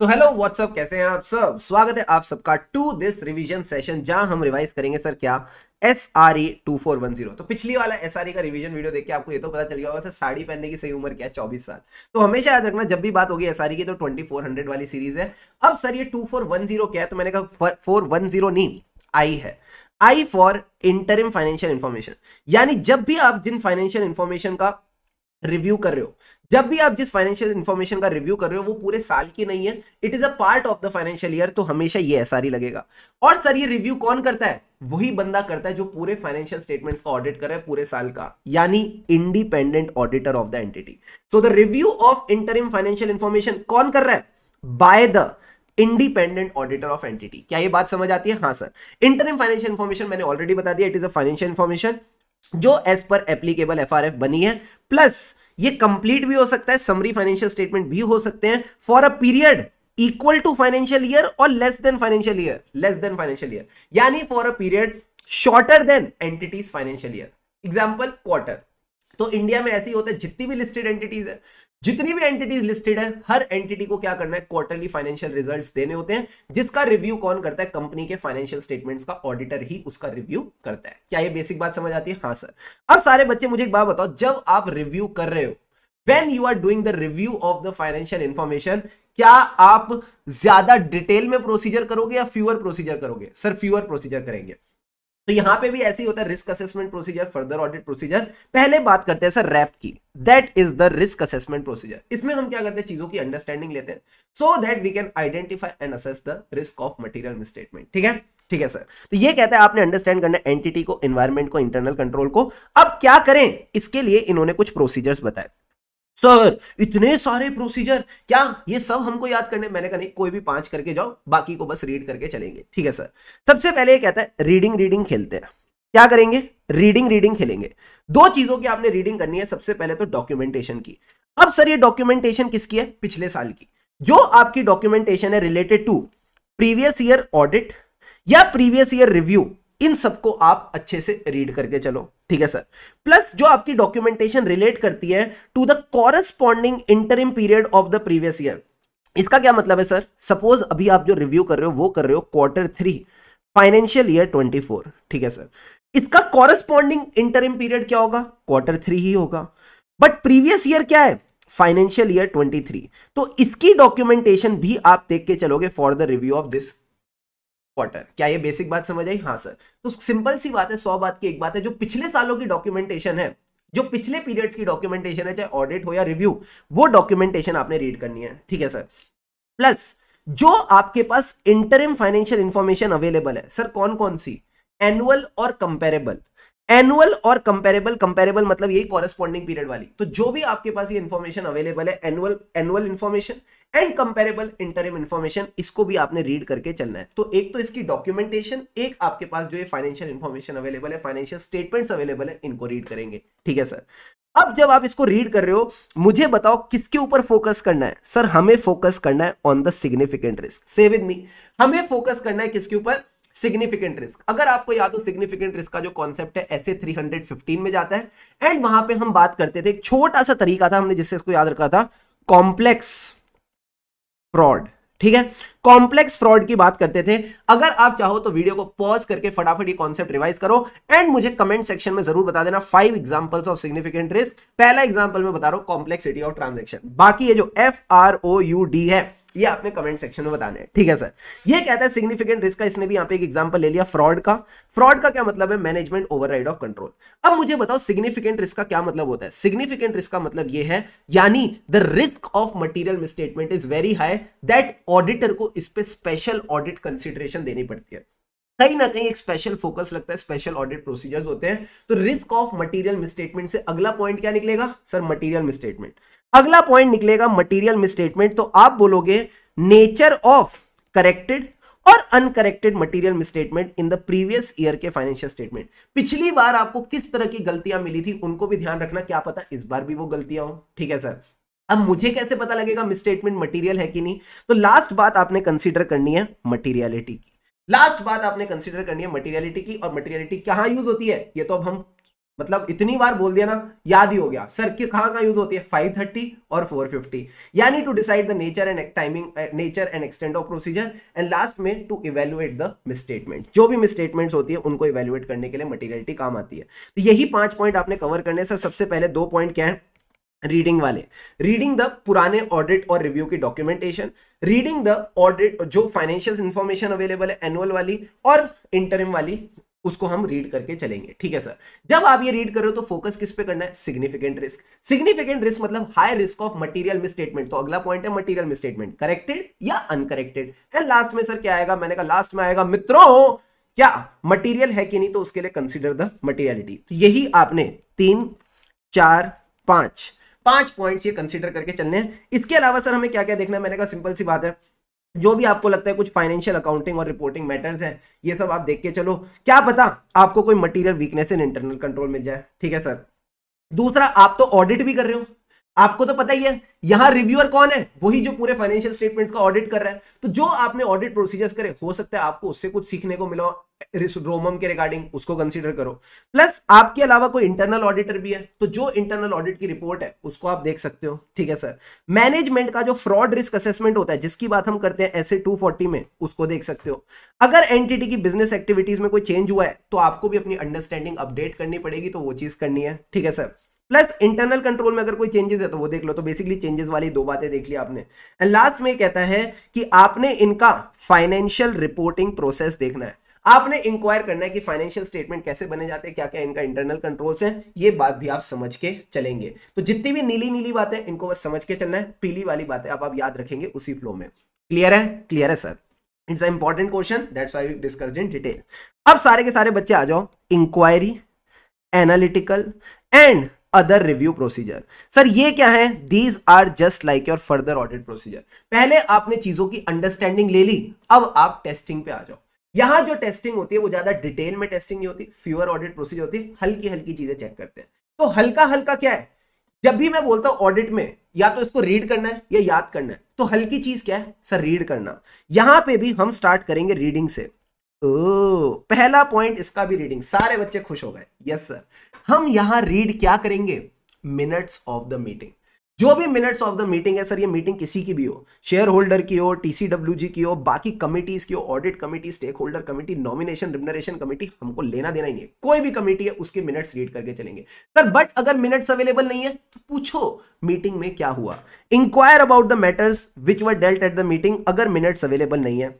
तो hello what's up कैसे हैं आप सब स्वागत है आप सबका टू दिस रिवीजन सेशन जहां हम रिवाइज करेंगे सर क्या S R E two four one zero तो पिछली वाला एस आर ई का रिवीजन वीडियो देख के आपको ये तो पता चल गया होगा सर साड़ी पहनने की सही उम्र क्या है चौबीस साल तो हमेशा याद रखना जब भी बात होगी एस आर ई की तो ट्वेंटी फोर हंड्रेड वाली सीरीज है अब सर ये टू फोर वन जीरो क्या है तो मैंने कहा फोर वन जीरो नहीं आई है I for interim financial information यानी जब भी आप जिन फाइनेंशियल इन्फॉर्मेशन का रिव्यू कर रहे हो जब भी आप जिस फाइनेंशियल इन्फॉर्मेशन का रिव्यू कर रहे हो वो पूरे साल की नहीं है it is a part of the financial year तो हमेशा ये ऐसा ही लगेगा और सर ये रिव्यू कौन करता है वही बंदा करता है जो पूरे फाइनेंशियल स्टेटमेंट्स का ऑडिट कर रहा है पूरे साल का यानी independent auditor of the entity so the review of interim financial information कौन कर रहा है by the independent auditor of entity क्या ये बात समझ आती है हाँ सर इंटरिम फाइनेंशियल इन्फॉर्मेशन मैंने ऑलरेडी बता दिया it is a financial information जो एज पर एप्लीकेबल एफ बनी है प्लस ये कंप्लीट भी हो सकता है समरी फाइनेंशियल स्टेटमेंट भी हो सकते हैं for a period equal to financial year और less than financial year less than financial year यानी for a period shorter than entity's financial year example quarter तो इंडिया में ऐसे ही होता है जितनी भी लिस्टेड एंटिटीज है जितनी भी एंटिटीज लिस्टेड है हर एंटिटी को क्या करना है क्वार्टरली फाइनेंशियल रिजल्ट्स देने होते हैं जिसका रिव्यू कौन करता है कंपनी के फाइनेंशियल स्टेटमेंट्स का ऑडिटर ही उसका रिव्यू करता है क्या ये बेसिक बात समझ आती है हाँ सर अब सारे बच्चे मुझे एक बात बताओ जब आप रिव्यू कर रहे हो when you are doing the review of the financial information क्या आप ज्यादा डिटेल में प्रोसीजर करोगे या फ्यूअर प्रोसीजर करोगे सर फ्यूअर प्रोसीजर करेंगे तो यहां पे भी ऐसे ही होता है risk assessment procedure further audit procedure पहले बात करते हैं सर रैप की that is the risk assessment procedure इसमें हम क्या करते हैं चीजों की अंडरस्टैंडिंग लेते हैं so that we can identify and assess the risk of material misstatement ठीक है ठीक है सर तो ये कहता है आपने अंडरस्टैंड करना एंटिटी को एनवायरमेंट को इंटरनल कंट्रोल को अब क्या करें इसके लिए इन्होंने कुछ प्रोसीजर्स बताए सर इतने सारे प्रोसीजर क्या ये सब हमको याद करने मैंने कहा नहीं कोई भी पांच करके जाओ बाकी को बस रीड करके चलेंगे ठीक है सर सबसे पहले ये कहता है रीडिंग रीडिंग खेलते हैं क्या करेंगे रीडिंग रीडिंग खेलेंगे दो चीजों की आपने रीडिंग करनी है सबसे पहले तो डॉक्यूमेंटेशन की अब सर ये डॉक्यूमेंटेशन किसकी है पिछले साल की जो आपकी डॉक्यूमेंटेशन है related to previous year audit या प्रीवियस ईयर रिव्यू इन सबको आप अच्छे से रीड करके चलो ठीक है सर प्लस जो आपकी डॉक्यूमेंटेशन रिलेट करती है to the corresponding interim period of the previous year इसका क्या मतलब है सर सपोज अभी आप जो रिव्यू कर रहे हो वो कर रहे हो quarter three financial year twenty four ठीक है सर इसका कॉरेस्पॉन्डिंग इंटरिम पीरियड क्या होगा क्वार्टर थ्री ही होगा बट प्रीवियस ईयर क्या है फाइनेंशियल ईयर ट्वेंटी थ्री तो इसकी डॉक्यूमेंटेशन भी आप देख के चलोगे for the review of this quarter क्या ये बेसिक बात समझ आई हाँ सर तो सिंपल सी बात है सौ बात की एक बात है जो पिछले सालों की डॉक्यूमेंटेशन है जो पिछले पीरियड्स की डॉक्यूमेंटेशन है चाहे ऑडिट हो या रिव्यू वो डॉक्यूमेंटेशन आपने रीड करनी है ठीक है सर प्लस जो आपके पास इंटरिम फाइनेंशियल इंफॉर्मेशन अवेलेबल है सर कौन कौन सी एनुअल और कंपेरेबल एनुअल और कंपेरेबल कंपेरेबल मतलब यही कॉरेस्पॉन्डिंग पीरियड वाली तो जो भी आपके पास ये इंफॉर्मेशन अवेलेबल है annual annual information and comparable interim information इसको भी आपने रीड करके चलना है तो एक तो इसकी डॉक्यूमेंटेशन एक आपके पास जो ये फाइनेंशियल इन्फॉर्मेशन अवेलेबल है फाइनेंशियल स्टेटमेंट्स अवेलेबल है इनको रीड करेंगे ठीक है सर अब जब आप इसको रीड कर रहे हो मुझे बताओ किसके ऊपर फोकस करना है सर हमें फोकस करना है ऑन द सिग्निफिकेंट रिस्क सेव इन मी हमें फोकस करना है किसके ऊपर सिग्निफिकेंट रिस्क अगर आपको याद हो सिग्निफिकेंट रिस्क का जो कॉन्सेप्ट है ऐसे 315 में जाता है एंड वहां पे हम बात करते थे एक छोटा सा तरीका था हमने जिससे इसको याद रखा था कॉम्प्लेक्स फ्रॉड ठीक है कॉम्प्लेक्स फ्रॉड की बात करते थे अगर आप चाहो तो वीडियो को पॉज करके फटाफट ये कॉन्सेप्ट रिवाइज करो एंड मुझे कमेंट सेक्शन में जरूर बता देना five examples of significant risk पहला एग्जांपल मैं बता रहा हूं कॉम्प्लेक्सिटी ऑफ ट्रांजैक्शन बाकी ये जो F R O U D है ये आपने कमेंट सेक्शन में बताना है ठीक है सर ये कहता है सिग्निफिकेंट रिस्क का इसने भी यहाँ पे एक एग्जाम्पल ले लिया फ्रॉड का फ्रॉड का क्या मतलब है मैनेजमेंट ओवरराइड ऑफ कंट्रोल अब मुझे बताओ सिग्निफिकेंट रिस्क का क्या मतलब होता है सिग्निफिकेंट रिस्क का मतलब ये है यानी the risk of material misstatement is very high that auditor को इस पर स्पेशल ऑडिट कंसिडरेशन देनी पड़ती है कहीं ना कहीं एक स्पेशल फोकस लगता है स्पेशल ऑडिट प्रोसीजर्स होते हैं तो रिस्क ऑफ मटेरियल मिसस्टेटमेंट से अगला पॉइंट क्या निकलेगा सर मटेरियल मिसस्टेटमेंट अगला पॉइंट निकलेगा मटेरियल मिसस्टेटमेंट तो आप बोलोगे नेचर ऑफ करेक्टेड और uncorrected material misstatement in the previous year के फाइनेंशियल स्टेटमेंट पिछली बार आपको किस तरह की गलतियां मिली थी उनको भी ध्यान रखना क्या पता इस बार भी वो गलतियां हो ठीक है सर अब मुझे कैसे पता लगेगा मिसस्टेटमेंट मटेरियल है कि नहीं तो लास्ट बात आपने कंसीडर करनी है मटेरियलिटी की लास्ट बात आपने कंसीडर करनी है मटेरियलिटी की और मटेरियलिटी कहां यूज होती है ये तो अब हम मतलब इतनी बार बोल दिया ना याद ही हो गया सर के कहाँ कहाँ यूज होती है 530 और 450 यानी to decide the nature and timing nature and extent of procedure and last में टू इवेलुएट द मिसस्टेटमेंट जो भी मिसस्टेटमेंट्स होती है उनको इवेलुएट करने के लिए मटेरियलिटी काम आती है तो यही पांच पॉइंट आपने कवर करने सर सबसे पहले दो पॉइंट क्या है रीडिंग वाले रीडिंग द पुराने ऑडिट और रिव्यू की डॉक्यूमेंटेशन रीडिंग द ऑडिट जो फाइनेंशियल इंफॉर्मेशन अवेलेबल है एनुअल वाली और इंटरम वाली उसको हम रीड करके चलेंगे ठीक है सर जब आप ये रीड कर रहे हो तो फोकस किस पे करना है सिग्निफिकेंट रिस्क सिग्निफिकेंट रिस्क मतलब high risk of material misstatement तो अगला पॉइंट है मटेरियल मिसस्टेटमेंट करेक्टेड या अनकरेक्टेड एंड लास्ट में सर क्या आएगा मैंने कहा लास्ट में आएगा मित्रों क्या मटेरियल है कि नहीं तो उसके लिए कंसिडर द मटेरियलिटी तो यही आपने तीन चार पांच पांच पॉइंट्स ये कंसिडर करके चलने हैं इसके अलावा सर हमें क्या क्या देखना है मैंने कहा सिंपल सी बात है जो भी आपको लगता है कुछ फाइनेंशियल अकाउंटिंग और रिपोर्टिंग मैटर्स है ये सब आप देख के चलो क्या पता आपको कोई material weakness in internal control मिल जाए ठीक है सर दूसरा आप तो ऑडिट भी कर रहे हो आपको तो पता ही है यहां रिव्यूअर कौन है वही जो पूरे फाइनेंशियल स्टेटमेंट्स का ऑडिट कर रहा है तो जो आपने ऑडिट प्रोसीजर्स करे हो सकता है आपको उससे कुछ सीखने को मिला रोमम के रिगार्डिंग उसको कंसीडर करो प्लस आपके अलावा कोई इंटरनल ऑडिटर भी है तो जो इंटरनल ऑडिट की रिपोर्ट है उसको आप देख सकते हो ठीक है सर मैनेजमेंट का जो फ्रॉड रिस्क असेसमेंट होता है जिसकी बात हम करते हैं ऐसे टू में उसको देख सकते हो अगर एनटीटी की बिजनेस एक्टिविटीज में कोई चेंज हुआ है तो आपको भी अपनी अंडरस्टैंडिंग अपडेट करनी पड़ेगी तो वो चीज करनी है ठीक है सर प्लस इंटरनल कंट्रोल में अगर कोई चेंजेस है तो वो देख लो तो बेसिकली चेंजेस वाली दो बातें देख ली आपने एंड लास्ट में कहता है कि आपने इनका फाइनेंशियल रिपोर्टिंग प्रोसेस देखना है आपने इंक्वायर करना है कि फाइनेंशियल स्टेटमेंट कैसे बने जाते हैं क्या क्या इनका इंटरनल कंट्रोल्स हैं ये बात भी आप समझ के चलेंगे तो जितनी भी नीली नीली बातें इनको बस समझ के चलना है पीली वाली बातें आप, आप याद रखेंगे उसी फ्लो में क्लियर है क्लियर है sir it's important question that's why we discussed in detail अब सारे के सारे बच्चे आ जाओ inquiry analytical and other review procedure sir ये क्या है these are just like your further audit procedure पहले आपने चीजों की अंडरस्टैंडिंग ले ली अब आप टेस्टिंग पे आ जाओ यहां जो टेस्टिंग होती है वो ज्यादा डिटेल में टेस्टिंग नहीं होती फ्यूअर ऑडिट प्रोसीजर होती है हल्की हल्की चीजें चेक करते हैं तो हल्का हल्का क्या है जब भी मैं बोलता हूं ऑडिट में या तो इसको रीड करना है या याद करना है तो हल्की चीज क्या है सर रीड करना यहां पे भी हम स्टार्ट करेंगे रीडिंग से ओ, पहला पॉइंट इसका भी रीडिंग सारे बच्चे खुश हो गए यस सर हम यहां रीड क्या करेंगे मिनट्स ऑफ द मीटिंग जो भी मिनट्स ऑफ द मीटिंग है सर ये मीटिंग किसी की भी हो शेयर होल्डर की हो टीसीडब्ल्यू जी की हो बाकी कमिटीज की हो audit committee stakeholder committee nomination remuneration committee हमको लेना देना ही नहीं है कोई भी कमेटी है उसके मिनट्स रीड करके चलेंगे सर बट अगर मिनट्स अवेलेबल नहीं है तो पूछो मीटिंग में क्या हुआ inquire about the matters which were dealt at the meeting अगर मिनट्स अवेलेबल नहीं है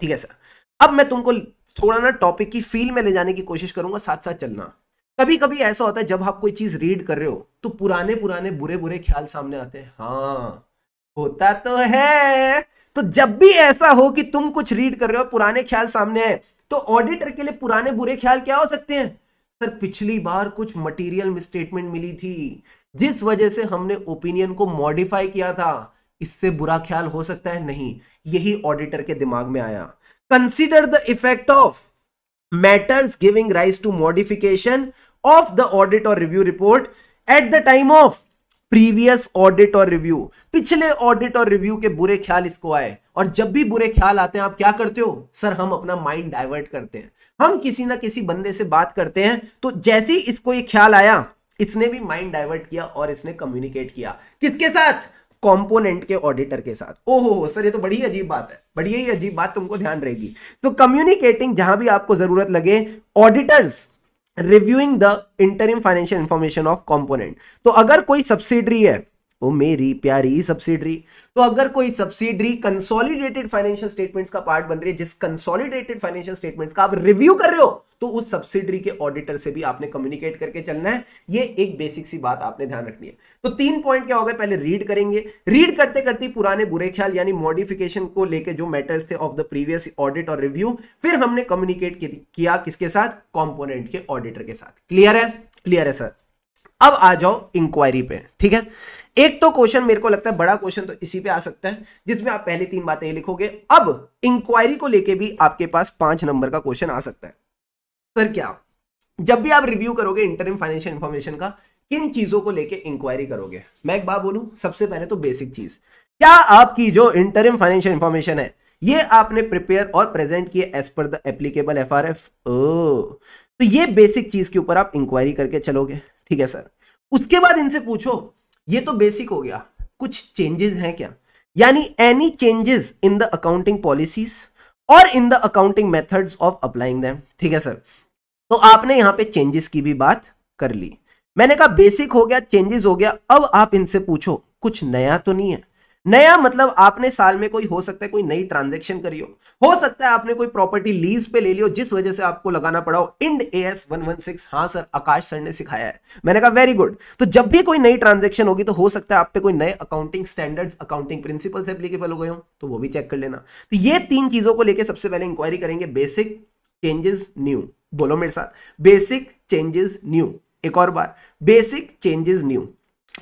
ठीक है सर अब मैं तुमको थोड़ा ना टॉपिक की फील्ड में ले जाने की कोशिश करूंगा साथ साथ चलना कभी कभी ऐसा होता है जब आप कोई चीज रीड कर रहे हो तो पुराने पुराने बुरे बुरे ख्याल सामने आते हैं हाँ होता तो है तो जब भी ऐसा हो कि तुम कुछ रीड कर रहे हो पुराने ख्याल सामने आए तो ऑडिटर के लिए पुराने बुरे ख्याल क्या हो सकते हैं सर पिछली बार कुछ मटेरियल मिसस्टेटमेंट मिली थी जिस वजह से हमने ओपिनियन को मॉडिफाई किया था इससे बुरा ख्याल हो सकता है नहीं यही ऑडिटर के दिमाग में आया consider the effect of matters giving rise to modification of the audit और review report at the time of previous audit और रिव्यू पिछले ऑडिट और रिव्यू के बुरे ख्याल इसको आए और जब भी बुरे ख्याल आते हैं आप क्या करते हो सर हम अपना माइंड डाइवर्ट करते हैं हम किसी ना किसी बंदे से बात करते हैं तो जैसे ही इसको ये ख्याल आया इसने भी माइंड डाइवर्ट किया और इसने कम्युनिकेट किया किसके साथ कंपोनेंट के ऑडिटर के साथ ओहो हो सर ये तो बड़ी अजीब बात है बड़ी ही अजीब बात तुमको ध्यान रहेगी तो कम्युनिकेटिंग जहां भी आपको जरूरत लगे auditors reviewing the interim financial information of component तो अगर कोई सब्सिडरी है ओ मेरी प्यारी सब्सिडरी तो अगर कोई सब्सिडरी कंसोलिडेटेड फाइनेंशियल स्टेटमेंट्स का पार्ट बन रही है जिस कंसोलिडेटेड फाइनेंशियल स्टेटमेंट्स का आप रिव्यू कर रहे हो तो उस सब्सिडरी के ऑडिटर से भी आपने कम्युनिकेट करके चलना है ये एक बेसिक सी बात आपने ध्यान रखनी है तो तीन पॉइंट क्या हो गए पहले रीड करेंगे रीड करते करते पुराने बुरे ख्याल यानी मॉडिफिकेशन को लेकर जो मैटर्स थे ऑफ द प्रीवियस ऑडिट और रिव्यू फिर हमने कम्युनिकेट किया किसके साथ कॉम्पोनेंट के ऑडिटर के साथ क्लियर है क्लियर है सर अब आ जाओ इंक्वायरी पे ठीक है एक तो क्वेश्चन मेरे को लगता है बड़ा क्वेश्चन तो इसी पे आ सकता है जिसमें आप पहली तीन बातें लिखोगे अब इंक्वायरी को लेके भी आपके पास पांच नंबर का क्वेश्चन आ सकता है सर क्या जब भी आप रिव्यू करोगे इंटरम फाइनेंशियल इंफॉर्मेशन का किन चीजों को लेके इंक्वायरी करोगे मैं एक बात बोलू सबसे पहले तो बेसिक चीज क्या आपकी जो इंटरम फाइनेंशियल इंफॉर्मेशन है ये आपने प्रिपेयर और प्रेजेंट किए as per the applicable F R F तो ये बेसिक चीज के ऊपर आप इंक्वायरी करके चलोगे ठीक है सर उसके बाद इनसे पूछो ये तो बेसिक हो गया कुछ चेंजेस हैं क्या यानी any changes in the accounting policies और in the accounting methods of applying them ठीक है सर तो आपने यहां पे चेंजेस की भी बात कर ली मैंने कहा बेसिक हो गया चेंजेस हो गया अब आप इनसे पूछो कुछ नया तो नहीं है नया मतलब आपने साल में कोई हो सकता है कोई नई ट्रांजेक्शन करी हो हो सकता है आपने कोई प्रॉपर्टी लीज पे ले लियो जिस वजह से आपको लगाना पड़ा हो Ind A S one one six हाँ सर आकाश सर ने सिखाया है मैंने कहा वेरी गुड तो जब भी कोई नई ट्रांजेक्शन होगी तो हो सकता है आप पे कोई नए accounting standard accounting principle applicable हो गए हो तो वो भी चेक कर लेना तो ये तीन चीजों को लेकर सबसे पहले इंक्वायरी करेंगे बेसिक चेंजेस न्यू बोलो मेरे साथ बेसिक चेंजेस न्यू एक और बार बेसिक चेंजेस न्यू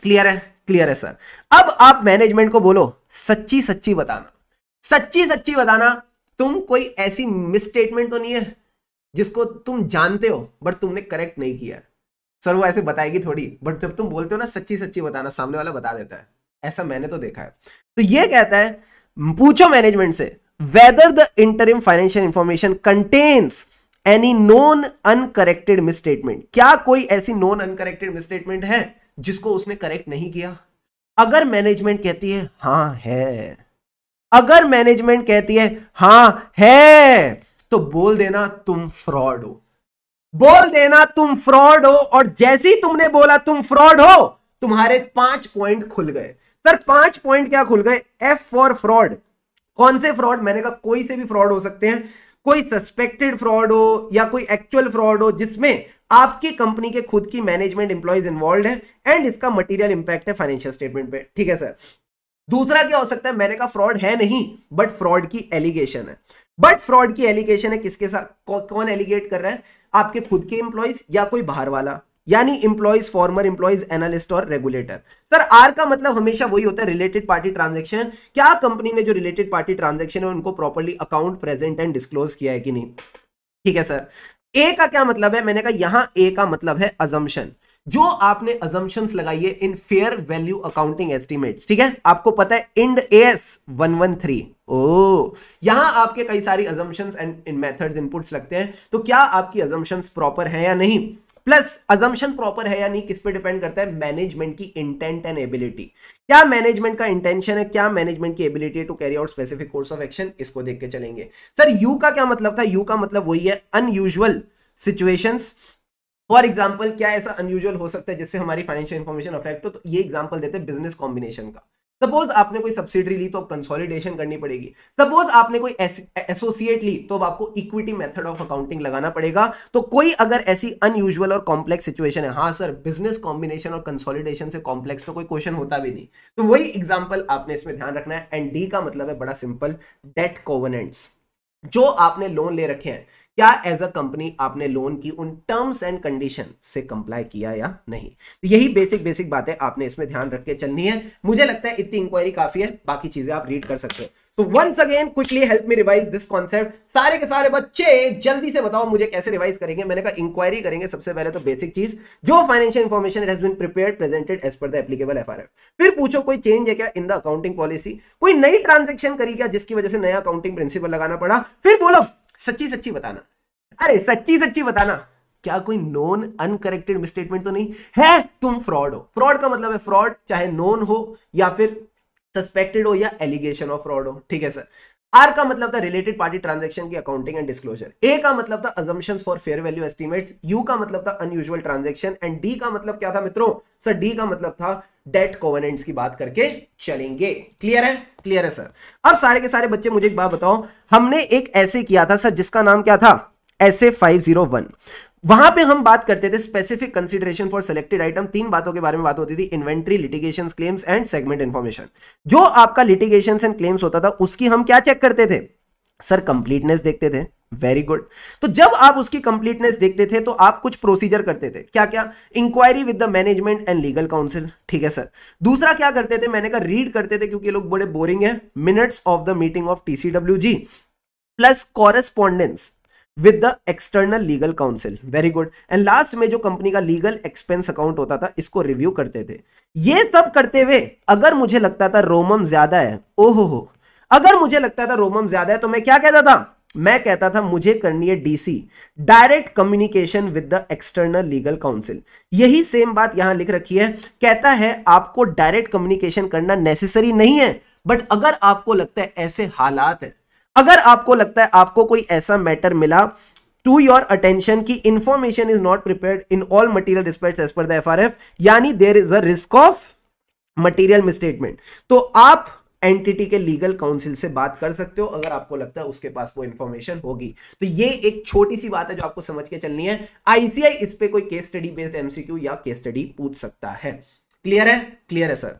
क्लियर है क्लियर है सर अब आप मैनेजमेंट को बोलो सच्ची सच्ची बताना सच्ची सच्ची बताना तुम कोई ऐसी मिसस्टेटमेंट तो नहीं है जिसको तुम जानते हो बट तुमने करेक्ट नहीं किया सर वो ऐसे बताएगी थोड़ी बट जब तुम बोलते हो ना सच्ची सच्ची बताना सामने वाला बता देता है ऐसा मैंने तो देखा है तो ये कहता है पूछो मैनेजमेंट से whether the interim financial information contains any known uncorrected misstatement क्या कोई ऐसी नॉन अनकरेक्टेड मिसस्टेटमेंट है जिसको उसने करेक्ट नहीं किया अगर मैनेजमेंट कहती है हां है अगर मैनेजमेंट कहती है हां है तो बोल देना तुम फ्रॉड हो बोल देना तुम फ्रॉड हो और जैसे ही तुमने बोला तुम फ्रॉड हो तुम्हारे पांच पॉइंट खुल गए सर पांच पॉइंट क्या खुल गए एफ फॉर फ्रॉड कौन से फ्रॉड मैंने कहा कोई से भी फ्रॉड हो सकते हैं कोई सस्पेक्टेड फ्रॉड हो या कोई एक्चुअल फ्रॉड हो जिसमें आपकी कंपनी के खुद की मैनेजमेंट इंप्लॉइज इन्वॉल्व है एंड इसका मटेरियल इंपैक्ट है फाइनेंशियल स्टेटमेंट पे ठीक है सर दूसरा क्या हो सकता है मैंने कहा फ्रॉड है नहीं बट फ्रॉड की एलिगेशन है बट फ्रॉड की एलिगेशन है किसके साथ कौ, कौन एलिगेट कर रहा है आपके खुद के इंप्लॉयज या कोई बाहर वाला यानी इंप्लॉइज फॉर्मर इंप्लॉइज एनालिस्ट और रेगुलेटर सर आर का मतलब हमेशा वही होता है रिलेटेड पार्टी ट्रांजेक्शन क्या कंपनी में जो रिलेटेड पार्टी ट्रांजेक्शन है उनको properly account present and disclose किया है कि नहीं ठीक है सर ए का क्या मतलब है मैंने कहा यहां ए का मतलब है अजम्पन जो आपने लगाई है इन फेयर वैल्यू अकाउंटिंग एस्टिमेट्स ठीक है आपको पता है Ind S one one three ओ यहां आपके कई सारी अजम्पन एंड इन मेथड्स इनपुट्स लगते हैं तो क्या आपकी अजम्पन प्रॉपर है या नहीं प्लस अजम्पन प्रॉपर है या नहीं किस पे डिपेंड करता है मैनेजमेंट की इंटेंट एंड एबिलिटी क्या मैनेजमेंट का इंटेंशन है क्या मैनेजमेंट की ability to carry out specific course of action इसको देख के चलेंगे सर यू का क्या मतलब था यू का मतलब वही है अनयूजल सिचुएशन फॉर एग्जाम्पल क्या ऐसा अनयूजल हो सकता है जिससे हमारी फाइनेंशियल इन्फॉर्मेशन अफेक्ट हो तो ये एग्जाम्पल देते हैं बिजनेस कॉम्बिनेशन का सपोज आपने कोई सब्सिडरी ली तो अब कंसोलिडेशन करनी पड़ेगी सपोज आपने कोई एसोसिएट ली तो अब आपको इक्विटी मेथड ऑफ अकाउंटिंग लगाना पड़ेगा तो कोई अगर ऐसी अनयूजल और कॉम्प्लेक्स सिचुएशन है हाँ सर बिजनेस कॉम्बिनेशन और कंसोलिडेशन से कॉम्प्लेक्स तो कोई क्वेश्चन होता भी नहीं तो वही एग्जाम्पल आपने इसमें ध्यान रखना है एंड डी का मतलब है बड़ा सिंपल डेट कोवनेंट्स जो आपने लोन ले रखे हैं क्या एज अ कंपनी आपने लोन की उन टर्म्स एंड कंडीशन से कंप्लाई किया या नहीं तो यही बेसिक बेसिक बातें आपने इसमें ध्यान रख के चलनी है मुझे लगता है इतनी इंक्वायरी काफी है बाकी चीजें आप रीड कर सकते हैं so once again quickly help me revise this concept सारे के सारे बच्चे जल्दी से बताओ मुझे कैसे रिवाइज करेंगे मैंने कहा इंक्वायरी करेंगे सबसे पहले तो बेसिक चीज जो financial information has been prepared presented as per the applicable F फिर पूछो कोई चेंज है क्या इन द अकाउंटिंग पॉलिसी कोई नई ट्रांजेक्शन करी क्या जिसकी वजह से नया अकाउंटिंग प्रिंसिपल लगाना पड़ा फिर बोलो सच्ची सच्ची बताना अरे सच्ची सच्ची बताना क्या कोई नॉन अनकरेक्टेड मिसस्टेटमेंट तो नहीं है तुम फ्रॉड हो फ्रॉड का मतलब है फ्रॉड चाहे नॉन हो या फिर सस्पेक्टेड हो या एलिगेशन ऑफ फ्रॉड हो ठीक है सर आर का मतलब था रिलेटेड पार्टी ट्रांजेक्शन की अकाउंटिंग एंड डिस्क्लोजर ए का मतलब था assumption for fair value estimate U का मतलब था अनयूजल ट्रांजेक्शन एंड डी का मतलब क्या था मित्रों सर डी का मतलब था डेट कोवेनेंट्स की बात करके चलेंगे क्लियर है क्लियर है सर अब सारे के सारे बच्चे मुझे एक बात बताओ हमने एक ऐसे किया था सर जिसका नाम क्या था ऐसे फाइव जीरो वन वहां पे हम बात करते थे specific consideration for selected item तीन बातों के बारे में बात होती थी inventory litigation claims and segment information जो आपका लिटिगेशन एंड क्लेम्स होता था उसकी हम क्या चेक करते थे सर कंप्लीटनेस देखते थे वेरी गुड तो जब आप उसकी कंप्लीटनेस देखते थे तो आप कुछ प्रोसीजर करते थे क्या क्या inquiry with the management and legal counsel ठीक है सर दूसरा क्या करते थे मैंने कहा रीड करते थे क्योंकि लोग बड़े बोरिंग है minutes of the meeting of TCWG plus correspondence with the external legal counsel very good and last में जो कंपनी का लीगल एक्सपेंस अकाउंट होता था इसको रिव्यू करते थे ये सब करते हुए अगर मुझे लगता था रोमम ज्यादा है ओहो हो अगर मुझे लगता था रोमम ज्यादा है तो मैं क्या कहता था मैं कहता था मुझे करनी है DC direct communication with the external legal counsel यही सेम बात यहां लिख रखी है कहता है आपको डायरेक्ट कम्युनिकेशन करना नेसेसरी नहीं है बट अगर आपको लगता है ऐसे हालात है अगर आपको लगता है आपको कोई ऐसा मैटर मिला टू योर अटेंशन की information is not prepare in all material respect as per the F यानी there is a risk of material misstatement तो आप एंटिटी के लीगल काउंसिल से बात कर सकते हो अगर आपको लगता है उसके पास वो इंफॉर्मेशन होगी तो ये एक छोटी सी बात है जो आपको समझ के चलनी है आईसीआई इस पर कोई केस स्टडी बेस्ड एमसीक्यू या केस स्टडी पूछ सकता है क्लियर है क्लियर है सर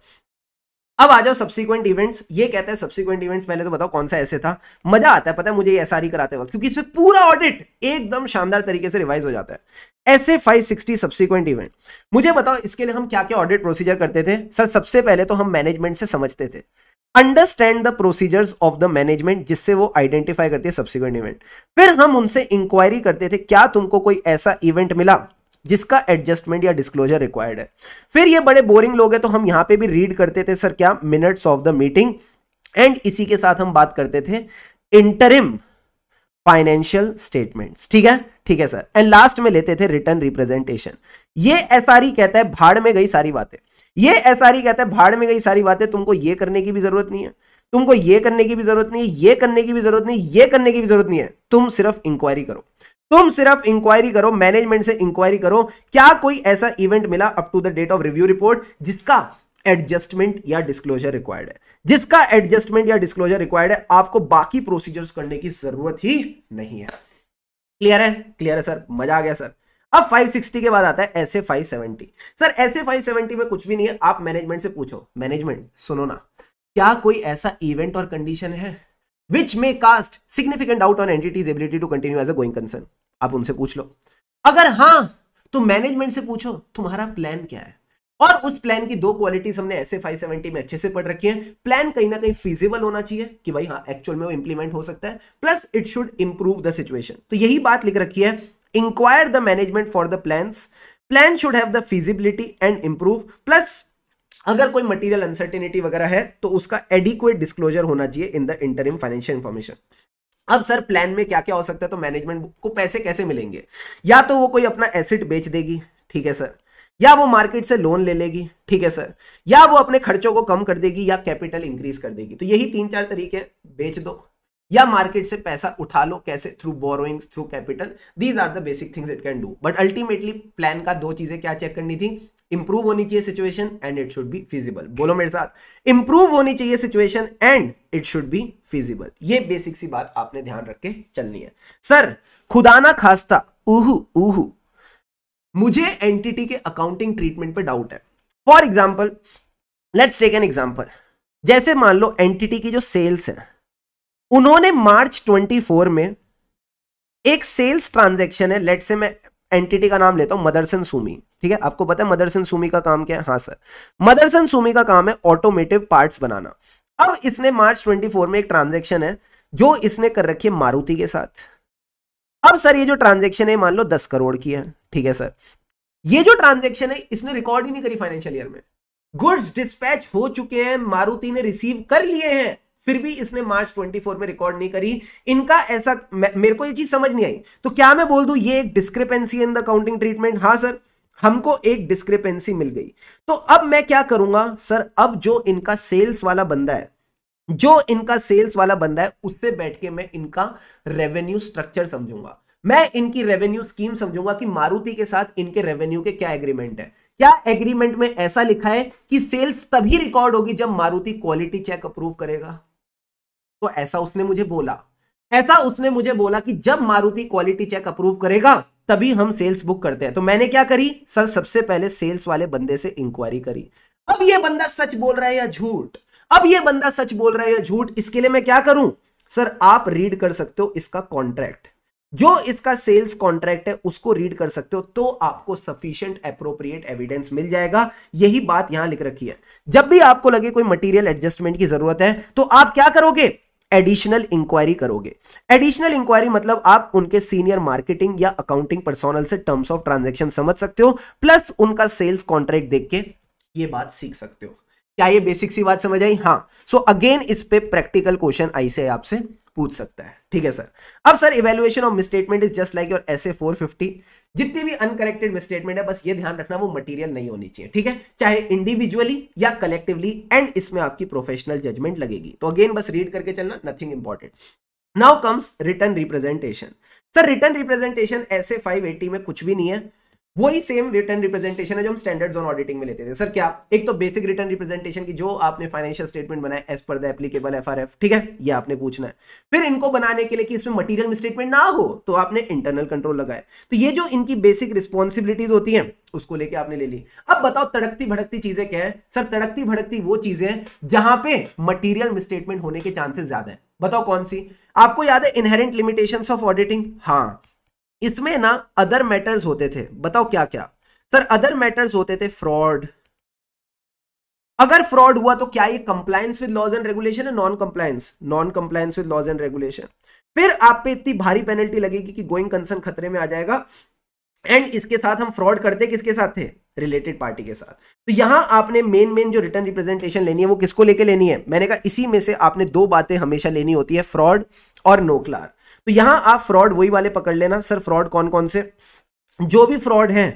अब आ जाओ सब्सिक्वेंट इवेंट्स ये कहता है सब्सिक्वेंट इवेंट्स पहले तो बताओ कौन सा ऐसे था मजा आता है पता है मुझे एसआरई e कराते वक्त क्योंकि इसमें पूरा ऑडिट एकदम शानदार तरीके से रिवाइज हो जाता है ऐसे 560 सब्सिक्वेंट इवेंट मुझे बताओ इसके लिए हम क्या क्या ऑडिट प्रोसीजर करते थे सर सबसे पहले तो हम मैनेजमेंट से समझते थे understand the procedures of the management जिससे वो आइडेंटिफाई करती है सब्सिक्वेंट इवेंट फिर हम उनसे इंक्वायरी करते थे क्या तुमको कोई ऐसा इवेंट मिला जिसका एडजस्टमेंट या डिस्क्लोजर रिक्वायर्ड है फिर ये बड़े बोरिंग लोग हैं तो हम यहां पे भी रीड करते थे सर क्या minutes of the meeting and इसी के साथ हम बात करते थे इंटरिम फाइनेंशियल स्टेटमेंट्स ठीक है ठीक है सर एंड लास्ट में लेते थे रिटर्न रिप्रेजेंटेशन ये एसआरई कहता है भाड़ में गई सारी बातें ये ही कहता है भाड़ में गई सारी बातें तुमको ये करने की भी जरूरत नहीं है तुमको ये करने की भी जरूरत नहीं है ये करने की भी जरूरत नहीं ये करने की भी जरूरत नहीं है तुम सिर्फ इंक्वायरी करो तुम सिर्फ इंक्वायरी करो मैनेजमेंट से इंक्वायरी करो क्या कोई ऐसा इवेंट मिला up to the date of review report जिसका एडजस्टमेंट या डिस्क्लोजर रिक्वायर्ड है जिसका एडजस्टमेंट या डिस्क्लोजर रिक्वायर्ड है आपको बाकी प्रोसीजर्स करने की जरूरत ही नहीं है क्लियर है क्लियर है सर मजा आ गया सर अब 560 के बाद आता है ऐसे 570 सर एस ए में कुछ भी नहीं है आप मैनेजमेंट से पूछो मैनेजमेंट सुनो ना क्या कोई ऐसा इवेंट और कंडीशन है which may cast significant doubt on entity's ability to continue as a going concern आप उनसे पूछ लो अगर हाँ तो मैनेजमेंट से पूछो तुम्हारा प्लान क्या है और उस प्लान की दो क्वालिटीज हमने ऐसे 570 में अच्छे से पढ़ रखी है प्लान कहीं ना कहीं फिजिबल होना चाहिए कि भाई हाँ एक्चुअल में वो इंप्लीमेंट हो सकता है plus it should improve the situation तो यही बात लिख रखी है inquire the management for the plans plan should have the feasibility and improve plus अगर कोई मटेरियल अनसर्टेनिटी वगैरह है तो उसका एडिक्वेट डिस्क्लोजर होना चाहिए in the interim financial information अब सर प्लान में क्या क्या हो सकता है तो मैनेजमेंट को पैसे कैसे मिलेंगे या तो वो कोई अपना एसिड बेच देगी ठीक है सर या वो मार्केट से लोन ले लेगी ठीक है सर या वो अपने खर्चों को कम कर देगी या कैपिटल इंक्रीज कर देगी तो यही तीन चार तरीके बेच दो या मार्केट से पैसा उठा लो कैसे through borrowing through capital these are the basic things it can do but ultimately plan का दो चीजें क्या चेक करनी थी इंप्रूव होनी चाहिए situation and it should be feasible बोलो मेरे साथ इंप्रूव होनी चाहिए situation and it should be feasible ये बेसिक सी बात आपने ध्यान रख के चलनी है सर खुदा ना खास्ता ऊहू ऊहू मुझे एंटिटी के अकाउंटिंग ट्रीटमेंट पे डाउट है for example let's take an example जैसे मान लो एंटिटी की जो सेल्स है उन्होंने मार्च 24 में एक सेल्स ट्रांजेक्शन है लेट से मैं एंटिटी का नाम लेता हूं मदरसन सूमी ठीक है आपको पता है मदरसन सुमी का काम क्या है हाँ सर मदरसन सूमी का काम है ऑटोमेटिव पार्ट्स बनाना अब इसने मार्च 24 में एक ट्रांजेक्शन है जो इसने कर रखी है मारुति के साथ अब सर ये जो ट्रांजेक्शन है मान लो दस करोड़ की है ठीक है सर ये जो ट्रांजेक्शन है इसने रिकॉर्ड ही नहीं करी फाइनेंशियल ईयर में गुड्स डिस्पैच हो चुके हैं मारुति ने रिसीव कर लिए हैं फिर भी इसने मार्च 24 में रिकॉर्ड नहीं करी इनका ऐसा मेरे को ये चीज समझ नहीं आई तो क्या मैं बोल दू ये एक discrepancy in the accounting treatment हाँ सर हमको एक डिस्क्रिपेंसी मिल गई तो अब मैं क्या करूंगा सर अब जो इनका सेल्स वाला बंदा है जो इनका सेल्स वाला बंदा है उससे बैठ के मैं इनका रेवेन्यू स्ट्रक्चर समझूंगा मैं इनकी रेवेन्यू स्कीम समझूंगा कि मारुति के साथ इनके रेवेन्यू के क्या एग्रीमेंट है क्या एग्रीमेंट में ऐसा लिखा है कि सेल्स तभी रिकॉर्ड होगी जब मारुति क्वालिटी चेक अप्रूव करेगा तो ऐसा उसने मुझे बोला ऐसा उसने मुझे बोला कि जब मारुति क्वालिटी चेक अप्रूव करेगा तभी हम सेल्स बुक करते हैं तो मैंने क्या करी सर सबसे पहले सेल्स वाले बंदे से इंक्वायरी करी अब ये बंदा सच बोल रहा है या झूठ अब ये बंदा सच बोल रहा है या झूठ इसके लिए मैं क्या करूं सर आप रीड कर सकते हो इसका कॉन्ट्रैक्ट जो इसका सेल्स कॉन्ट्रैक्ट है उसको रीड कर सकते हो तो आपको सफिशियंट अप्रोप्रिएट एविडेंस मिल जाएगा यही बात यहां लिख रखी है जब भी आपको लगे कोई मटेरियल एडजस्टमेंट की जरूरत है तो आप क्या करोगे एडिशनल इंक्वायरी करोगे एडिशनल इंक्वायरी मतलब आप उनके सीनियर मार्केटिंग या अकाउंटिंग पर्सोनल से टर्म्स ऑफ ट्रांजेक्शन समझ सकते हो प्लस उनका सेल्स कॉन्ट्रैक्ट देख के ये बात सीख सकते हो क्या ये बेसिक सी बात समझ आई हाँ सो so अगेन इस पे प्रैक्टिकल क्वेश्चन आई से आपसे पूछ सकता है ठीक है सर अब sir evaluation of statement is just like your S A four fifty जितनी भी अनकरेक्टेड मिसस्टेटमेंट है बस ये ध्यान रखना वो मटेरियल नहीं होनी चाहिए ठीक है चाहे इंडिविजुअली या कलेक्टिवली एंड इसमें आपकी प्रोफेशनल जजमेंट लगेगी तो अगेन बस रीड करके चलना nothing important now comes written representation sir written representation ऐसे 580 में कुछ भी नहीं है वही सेम रिटर्न रिप्रेजेंटेशन है जो हम स्टैंडर्ड्स ऑन ऑडिटिंग में लेते थे सर क्या एक तो बेसिक रिटर्न रिप्रेजेंटेशन की जो आपने फाइनेंशियल स्टेटमेंट बनाया as per the applicable FRF ठीक है ये आपने पूछना है फिर इनको बनाने के लिए कि इसमें मटेरियल मिसस्टेटमेंट ना हो तो आपने इंटरनल कंट्रोल लगाया तो ये जो इनकी बेसिक रिस्पॉन्सिबिलिटीज होती है उसको लेके आपने ले ली अब बताओ तड़कती भड़कती चीजें क्या है सर तड़कती भड़कती वो चीजें जहां पे मटीरियल मिसस्टेटमेंट होने के चांसेस ज्यादा है बताओ कौन सी आपको याद है इनहेरेंट लिमिटेशन ऑफ ऑडिटिंग हाँ इसमें ना अदर मैटर्स होते थे बताओ क्या क्या सर अदर मैटर्स होते थे फ्रॉड अगर फ्रॉड हुआ तो क्या ये compliance with laws and regulation है non compliance non compliance with laws and regulation फिर आप पे इतनी भारी पेनल्टी लगेगी कि गोइंग कंसर्न खतरे में आ जाएगा एंड इसके साथ हम फ्रॉड करते किसके साथ थे रिलेटेड पार्टी के साथ तो यहां आपने मेन मेन जो रिटर्न रिप्रेजेंटेशन लेनी है वो किसको लेके लेनी है मैंने कहा इसी में से आपने दो बातें हमेशा लेनी होती है फ्रॉड और no तो यहां आप फ्रॉड वही वाले पकड़ लेना सर फ्रॉड कौन कौन से जो भी फ्रॉड है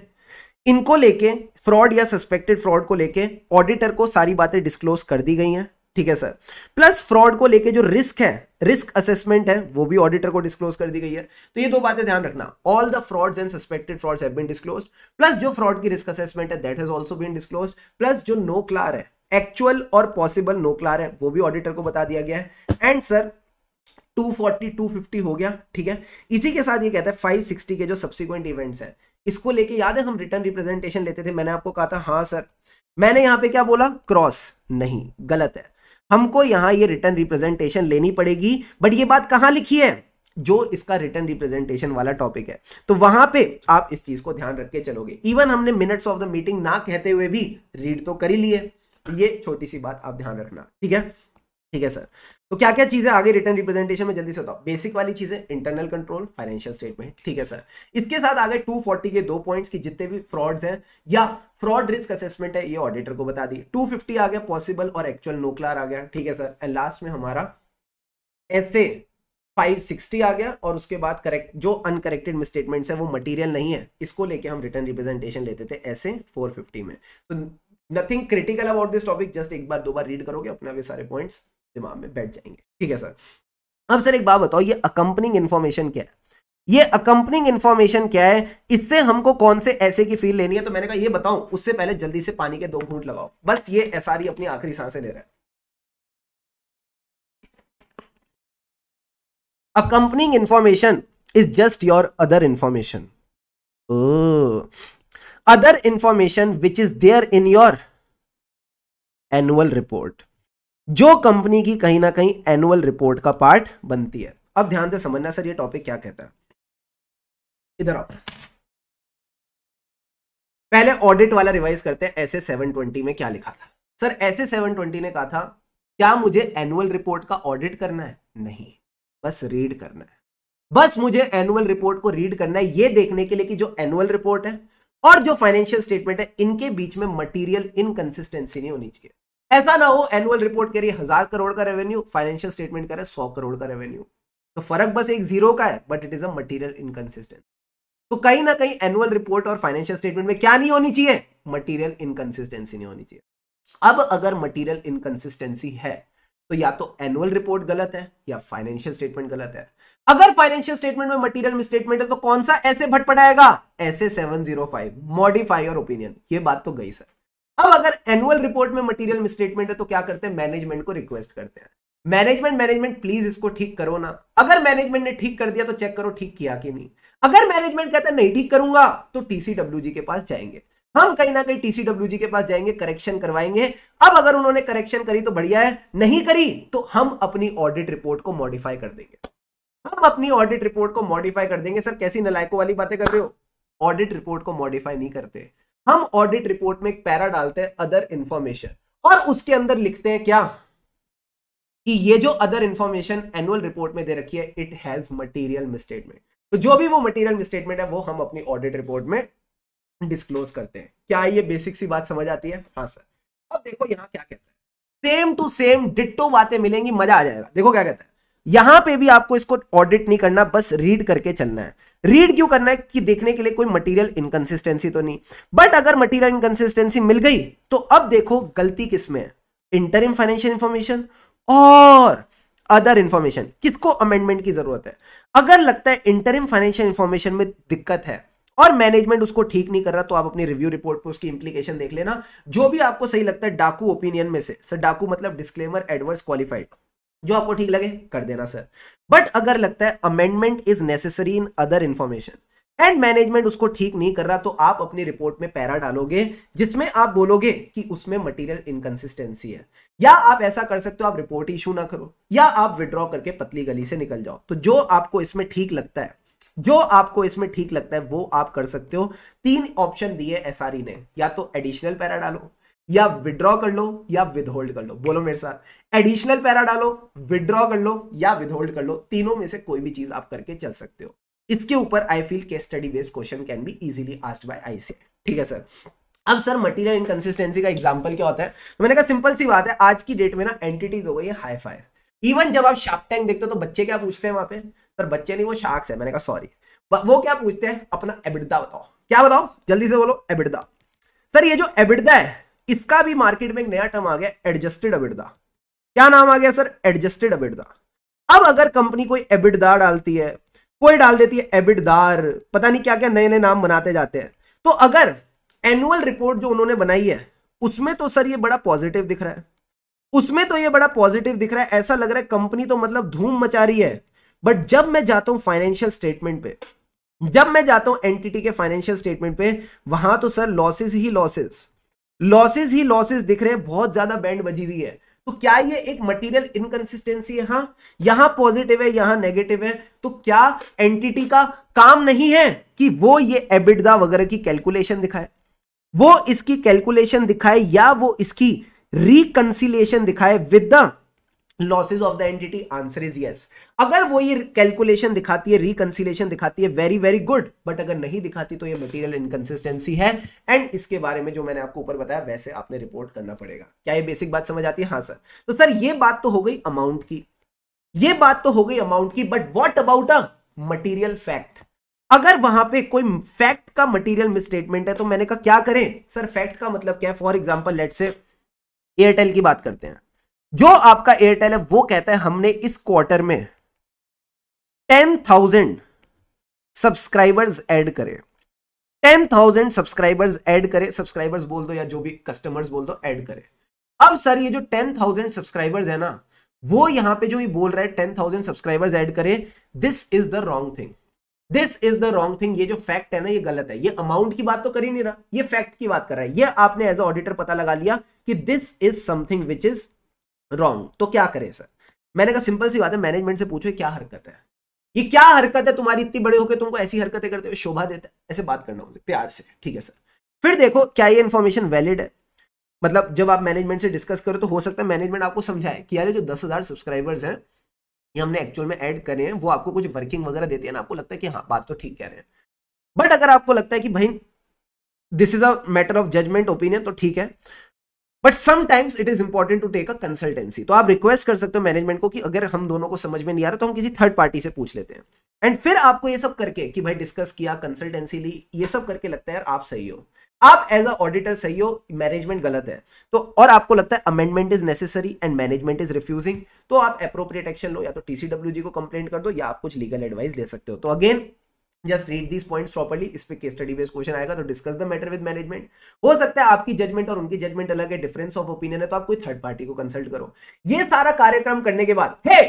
इनको लेके फ्रॉड या सस्पेक्टेड फ्रॉड को लेके ऑडिटर को सारी बातें डिस्क्लोज कर दी गई हैं ठीक है सर प्लस फ्रॉड को लेके जो रिस्क है रिस्क असेसमेंट है वो भी ऑडिटर को डिस्क्लोज कर दी गई है तो ये दो बातें ध्यान रखना all the frauds and suspected frauds have been disclose plus जो फ्रॉड की रिस्क असेसमेंट है that has also been disclose plus जो नो क्लार है एक्चुअल और पॉसिबल नो क्लार है वो भी ऑडिटर को बता दिया गया है एंड सर 240 250 हो गया ठीक है इसी के साथ ये कहता है 560 के जो सब्सिक्वेंट इवेंट्स हैं इसको लेके याद है हम रिटर्न रिप्रेजेंटेशन लेते थे मैंने आपको कहा था हाँ सर मैंने यहाँ पे क्या बोला क्रॉस नहीं गलत है हमको यहाँ ये रिटर्न रिप्रेजेंटेशन लेनी पड़ेगी बट ये बात कहाँ लिखी है जो इसका रिटर्न रिप्रेजेंटेशन वाला टॉपिक है तो वहां पे आप इस चीज को ध्यान रख के चलोगे इवन हमने मिनट्स ऑफ द मीटिंग ना कहते हुए भी रीड तो कर ही लिए ये छोटी सी बात आप ध्यान रखना ठीक है ठीक है सर तो क्या क्या चीजें आगे रिटर्न रिप्रेजेंटेशन में जल्दी से बताओ बेसिक वाली चीजें इंटरनल कंट्रोल फाइनेंशियल स्टेटमेंट ठीक है सर इसके साथ आगे 240 के दो पॉइंट्स की जितने भी फ्रॉड्स हैं या फ्रॉड रिस्क असेसमेंट है ये ऑडिटर को बता दी 250 आ गया पॉसिबल और एक्चुअल नोक्लार आ गया ठीक है सर एंड लास्ट में हमारा ऐसे 560 आ गया और उसके बाद करेक्ट जो अनकरेक्टेड स्टेटमेंट है वो मटेरियल नहीं है इसको लेके हम रिटर्न रिप्रेजेंटेशन लेते थे ऐसे 450 में तो nothing critical about this topic just एक बार दो बार रीड करोगे अपना भी सारे पॉइंट्स दिमाग में बैठ जाएंगे ठीक है सर अब सर एक बात बताओ ये अकंपनिंग इन्फॉर्मेशन क्या है ये अकंपनिंग इन्फॉर्मेशन क्या है इससे हमको कौन से ऐसे की फील लेनी है तो मैंने कहा ये बताऊं उससे पहले जल्दी से पानी के दो घूंट लगाओ बस ये एस अपनी आखिरी सांसें ले रहा है accompanying information is just your other information other information which is there in your annual report जो कंपनी की कहीं ना कहीं एनुअल रिपोर्ट का पार्ट बनती है अब ध्यान से समझना सर ये टॉपिक क्या कहता है इधर आओ पहले ऑडिट वाला रिवाइज करते हैं ऐसे 720 में क्या लिखा था सर ऐसे 720 ने कहा था क्या मुझे एनुअल रिपोर्ट का ऑडिट करना है नहीं बस रीड करना है बस मुझे एनुअल रिपोर्ट को रीड करना है ये देखने के लिए कि जो एनुअल रिपोर्ट है और जो फाइनेंशियल स्टेटमेंट है इनके बीच में मटीरियल इनकंसिस्टेंसी नहीं होनी चाहिए ऐसा ना हो एनुअल रिपोर्ट करिए हजार करोड़ का रेवेन्यू फाइनेंशियल स्टेटमेंट करे सौ करोड़ का रेवेन्यू तो फर्क बस एक जीरो का है but it is a material inconsistent तो कहीं ना कहीं एनुअल रिपोर्ट और फाइनेंशियल स्टेटमेंट में क्या नहीं होनी चाहिए मटीरियल इनकन्सिस्टेंसी नहीं होनी चाहिए अब अगर मटीरियल इनकन्सिस्टेंसी है तो या तो एनुअल रिपोर्ट गलत है या फाइनेंशियल स्टेटमेंट गलत है अगर फाइनेंशियल स्टेटमेंट में मटेरियल स्टेटमेंट है तो कौन सा ऐसे भटपटाएगा ऐसे फाइव मॉडिफाई और ओपिनियन ये बात तो गई सर अब अगर एनुअल रिपोर्ट में मटेरियल मिसस्टेटमेंट है तो क्या करते हैं मैनेजमेंट को रिक्वेस्ट करते हैं मैनेजमेंट मैनेजमेंट प्लीज इसको ठीक करो ना अगर मैनेजमेंट ने ठीक कर दिया तो चेक करो ठीक किया कि नहीं अगर मैनेजमेंट कहता है नहीं ठीक करूंगा तो टीसीडब्ल्यू के पास जाएंगे हम कहीं ना कहीं टीसीडब्ल्यू के पास जाएंगे करेक्शन करवाएंगे अब अगर उन्होंने करेक्शन करी तो बढ़िया है नहीं करी तो हम अपनी ऑडिट रिपोर्ट को मॉडिफाई कर देंगे हम अपनी ऑडिट रिपोर्ट को मॉडिफाई कर देंगे सर कैसी नलायकों वाली बातें कर रहे हो ऑडिट रिपोर्ट को मॉडिफाई नहीं करते हम ऑडिट रिपोर्ट में एक पैरा डालते हैं अदर इंफॉर्मेशन और उसके अंदर लिखते हैं क्या कि ये जो अदर इंफॉर्मेशन एनुअल रिपोर्ट में दे रखी है इट हैज मटेरियल मिसस्टेटमेंट तो जो भी वो मटेरियल मिसस्टेटमेंट है वो हम अपनी ऑडिट रिपोर्ट में डिस्क्लोज करते हैं क्या ये बेसिक सी बात समझ आती है हाँ सर अब देखो यहाँ क्या कहता है सेम टू सेम डिटो बातें मिलेंगी मजा आ जाएगा देखो क्या कहता है यहां पे भी आपको इसको ऑडिट नहीं करना बस रीड करके चलना है रीड क्यों करना है कि देखने के लिए कोई मटेरियल इनकंसिस्टेंसी तो नहीं बट अगर मटेरियल इनकंसिस्टेंसी मिल गई तो अब देखो गलती किसमें है इंटरिम फाइनेंशियल इंफॉर्मेशन और अदर इंफॉर्मेशन किसको अमेंडमेंट की जरूरत है अगर लगता है इंटरिम फाइनेंशियल इंफॉर्मेशन में दिक्कत है और मैनेजमेंट उसको ठीक नहीं कर रहा तो आप अपनी रिव्यू रिपोर्ट पर उसकी इंप्लीकेशन देख लेना जो भी आपको सही लगता है डाकू ओपिनियन में से सर डाकू मतलब डिस्क्लेमर एडवर्स क्वालिफाइड जो आपको ठीक लगे कर देना सर बट अगर लगता है amendment is necessary in other information and management उसको ठीक नहीं कर रहा तो आप अपनी रिपोर्ट में पैरा डालोगे जिसमें आप बोलोगे कि उसमें मटेरियल इनकन्सिस्टेंसी है या आप ऐसा कर सकते हो आप रिपोर्ट इशू ना करो या आप विड्रॉ करके पतली गली से निकल जाओ तो जो आपको इसमें ठीक लगता है जो आपको इसमें ठीक लगता है वो आप कर सकते हो तीन ऑप्शन दिए एसआरई ने या तो एडिशनल पैरा डालो या विड्रॉ कर लो या विदहोल्ड कर लो बोलो मेरे साथ एडिशनल पैरा डालो विड्रॉ कर लो या विदहोल्ड कर लो तीनों में से कोई भी चीज आप करके चल सकते हो इसके ऊपर आई फील के study based question can be easily asked by I ठीक है सर अब सर मटेरियल इनकन्सिस्टेंसी का एग्जाम्पल क्या होता है तो मैंने कहा सिंपल सी बात है आज की डेट में ना एंटिटीज हो गई है हाई फाइव इवन जब आप शार्क टैंक देखते हो तो बच्चे क्या पूछते हैं वहां पे सर बच्चे नहीं वो शार्क्स है मैंने कहा सॉरी वो क्या पूछते हैं अपना एबिडा बताओ क्या बताओ जल्दी से बोलो एबिडा सर ये जो एबिडा है इसका भी मार्केट में एक नया टर्म आ गया एडजस्टेड अबिडदा क्या नाम आ गया सर एडजस्टेड अबिडदा अब अगर कंपनी कोई एबिडदा डालती है कोई डाल देती है एबिडदार पता नहीं क्या क्या नए नए नाम बनाते जाते हैं तो अगर एनुअल रिपोर्ट जो उन्होंने बनाई है उसमें तो सर ये बड़ा पॉजिटिव दिख रहा है उसमें तो ये बड़ा पॉजिटिव दिख रहा है ऐसा लग रहा है कंपनी तो मतलब धूम मचा रही है बट जब मैं जाता हूं फाइनेंशियल स्टेटमेंट पे जब मैं जाता हूं एंटिटी के फाइनेंशियल स्टेटमेंट पे वहां तो सर लॉसेस ही लॉसेस लॉसेज ही लॉसेज दिख रहे हैं बहुत ज्यादा बैंड बजी हुई है तो क्या ये एक मटेरियल इनकंसिस्टेंसी है हाँ यहां पॉजिटिव है यहां नेगेटिव है तो क्या एंटिटी का काम नहीं है कि वो ये एबिडा वगैरह की कैलकुलेशन दिखाए वो इसकी कैलकुलेशन दिखाए या वो इसकी रिकनसिलेशन दिखाए with the losses of the entity answer is yes अगर वो ये कैलकुलेशन दिखाती है रिकनसिलेशन दिखाती है वेरी वेरी गुड बट अगर नहीं दिखाती तो ये मटीरियल इनकन्सिस्टेंसी है एंड इसके बारे में जो मैंने आपको ऊपर बताया वैसे आपने रिपोर्ट करना पड़ेगा क्या ये बेसिक बात समझ आती है हाँ सर तो सर ये बात तो हो गई अमाउंट की ये बात तो हो गई अमाउंट की but what about a material fact अगर वहां पे कोई फैक्ट का मटीरियल मिसस्टेटमेंट है तो मैंने कहा क्या करें सर फैक्ट का मतलब क्या है for example let say Airtel की बात करते हैं जो आपका एयरटेल है वो कहता है हमने इस क्वार्टर में टेन थाउजेंड सब्सक्राइबर्स एड करे टेन थाउजेंड सब्सक्राइबर्स एड करे सब्सक्राइबर्स बोल दो या जो भी कस्टमर्स बोल दो एड करे अब सर ये जो टेन थाउजेंड सब्सक्राइबर्स है ना वो यहां पे जो ये बोल रहा है टेन थाउजेंड सब्सक्राइबर्स एड करे this is the wrong thing this is the wrong thing ये जो फैक्ट है ना ये गलत है ये अमाउंट की बात तो कर ही नहीं रहा ये फैक्ट की बात कर रहा है ये आपने एज ऑडिटर पता लगा लिया कि this is something which is wrong तो क्या करें सर मैंने कहा सिंपल सी बात है मैनेजमेंट से पूछो क्या हरकत है ये क्या हरकत है तुम्हारी इतनी बड़े होकर तुमको ऐसी हरकतें करते हो शोभा देता है ऐसे बात करना उनसे प्यार से ठीक है सर फिर देखो क्या ये इन्फॉर्मेशन वैलिड है मतलब जब आप मैनेजमेंट से डिस्कस करो तो हो सकता है मैनेजमेंट आपको समझाए कि यार जो दस हज़ार सब्सक्राइबर्स हैं ये हमने एक्चुअल में ऐड करे हैं वो आपको कुछ वर्किंग वगैरह देते हैं ना आपको लगता है कि हाँ बात तो ठीक कह रहे हैं बट अगर आपको लगता है कि भाई this is a matter of judgement opinion तो ठीक है but sometimes it is important to take a consultancy तो आप रिक्वेस्ट कर सकते हो मैनेजमेंट को कि अगर हम दोनों को समझ में नहीं आ रहा तो हम किसी थर्ड पार्टी से पूछ लेते हैं एंड फिर आपको ये सब करके कि भाई डिस्कस किया कंसल्टेंसी ली ये सब करके लगता है यार आप सही हो आप एज अ ऑडिटर सही हो मैनेजमेंट गलत है तो और आपको लगता है amendment is necessary and management is refusing तो आप अप्रोप्रिएट एक्शन लो या तो टीसीडब्ल्यू को कंप्लेंट कर दो या आप कुछ लीगल एडवाइस ले सकते हो तो again just read this point properly इस पे केस स्टडी बेस्ड क्वेश्चन आएगा तो discuss the matter with management हो सकता है आपकी जजमेंट और उनकी जजमेंट अलग है डिफरेंस ऑफ ओपिनियन है तो आप कोई थर्ड पार्टी को कंसल्ट करो ये सारा कार्यक्रम करने के बाद हे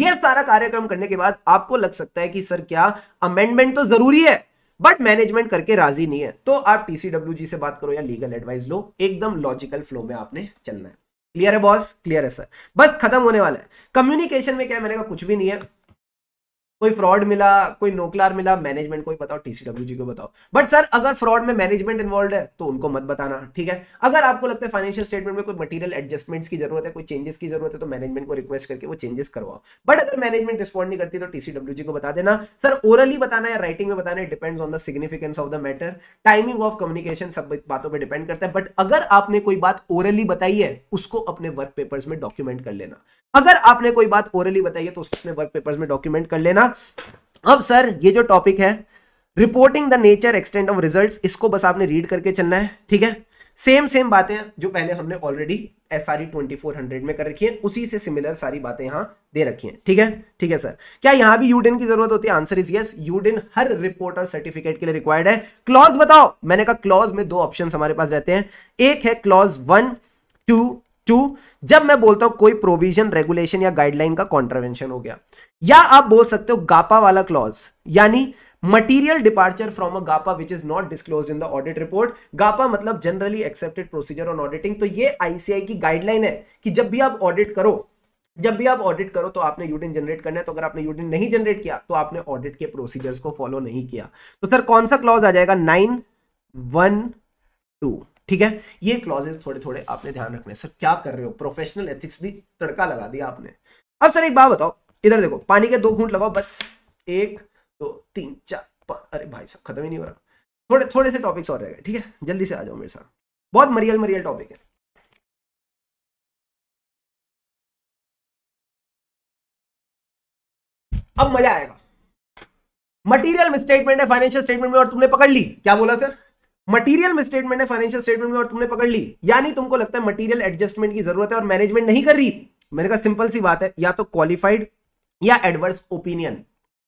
ये सारा कार्यक्रम करने के बाद आपको लग सकता है कि सर क्या अमेंडमेंट तो जरूरी है बट मैनेजमेंट करके राजी नहीं है तो आप टीसीडब्ल्यू जी से बात करो या लीगल एडवाइस लो एकदम लॉजिकल फ्लो में आपने चलना है क्लियर है बॉस क्लियर है सर बस खत्म होने वाला है कम्युनिकेशन में क्या मैंने कहा कुछ भी नहीं है कोई फ्रॉड मिला कोई नोकलार मिला मैनेजमेंट को बताओ टीसीडब्ल्यू जी को बताओ बट सर अगर फ्रॉड में मैनेजमेंट इन्वॉल्व है तो उनको मत बताना ठीक है अगर आपको लगता है फाइनेंशियल स्टेटमेंट में कोई मटेरियल एडजस्टमेंट्स की जरूरत है कोई चेंजेस की जरूरत है तो मैनेजमेंट को रिक्वेस्ट करके वो चेंजेस करवाओ बट अगर मैनेजमेंट रिस्पॉन्ड नहीं करती तो टीसीडब्ल्यू जी को बता देना सर ओरली बताना है राइटिंग में बताना है depends on the significance of the matter timing of communication सब बातों पर डिपेंड करता है बट अगर आपने कोई बात ओरली बताई है उसको अपने वर्क पेपर्स में डॉक्यूमेंट कर लेना अगर आपने कोई बात ओरली बताई है तो उसको अपने वर्क पेपर्स में डॉक्यूमेंट कर लेना ना अब सर ये जो टॉपिक है reporting the nature extent of result इसको बस आपने रीड करके चलना है ठीक है सेम सेम बातें जो पहले हमने already S R twenty four hundred में कर रखी है उसी से सिमिलर सारी बातें यहां दे रखी हैं ठीक है ठीक है सर क्या यहां भी यूडिन की जरूरत होती है आंसर इज यस यूडिन हर रिपोर्ट और सर्टिफिकेट के लिए रिक्वायर्ड है क्लॉज बताओ मैंने कहा क्लॉज में दो ऑप्शन हमारे पास रहते हैं एक है क्लॉज वन टू टू जब मैं बोलता हूं कोई प्रोविजन रेगुलेशन या गाइडलाइन का कॉन्ट्रावेंशन हो गया या आप बोल सकते हो गापा वाला क्लॉज यानी material departure from a GAPA which is not disclose in the audit report GAPA मतलब generally accepted procedure on auditing तो ये आईसीआई की गाइडलाइन है कि जब भी आप ऑडिट करो जब भी आप ऑडिट करो तो आपने यूडिन जनरेट करना है तो अगर आपने यूडिन नहीं जनरेट किया तो आपने ऑडिट के प्रोसीजर्स को फॉलो नहीं किया तो सर कौन सा क्लॉज आ जाएगा नाइन वन टू ठीक है ये क्लॉजेस थोड़े थोड़े आपने ध्यान रखने सर क्या कर रहे हो प्रोफेशनल एथिक्स भी तड़का लगा दिया आपने अब सर एक बात बताओ इधर देखो पानी के दो घूट लगाओ बस एक दो तीन चार अरे भाई साहब खत्म ही नहीं हो रहा थोड़े थोड़े से टॉपिक्स और रह गए ठीक है जल्दी से आ जाओ मेरे साथ बहुत मरियल मरियल टॉपिक है अब मजा आएगा मटेरियल स्टेटमेंट है फाइनेंशियल स्टेटमेंट में और तुमने पकड़ ली क्या बोला सर मटेरियल स्टेटमेंट है फाइनेंशियल स्टेटमेंट में और तुमने पकड़ ली यानी तुमको लगता है मटेरियल एडजस्टमेंट की जरूरत है और मैनेजमेंट नहीं कर रही मैंने कहा सिंपल सी बात है या तो क्वालिफाइड या एडवर्स ओपिनियन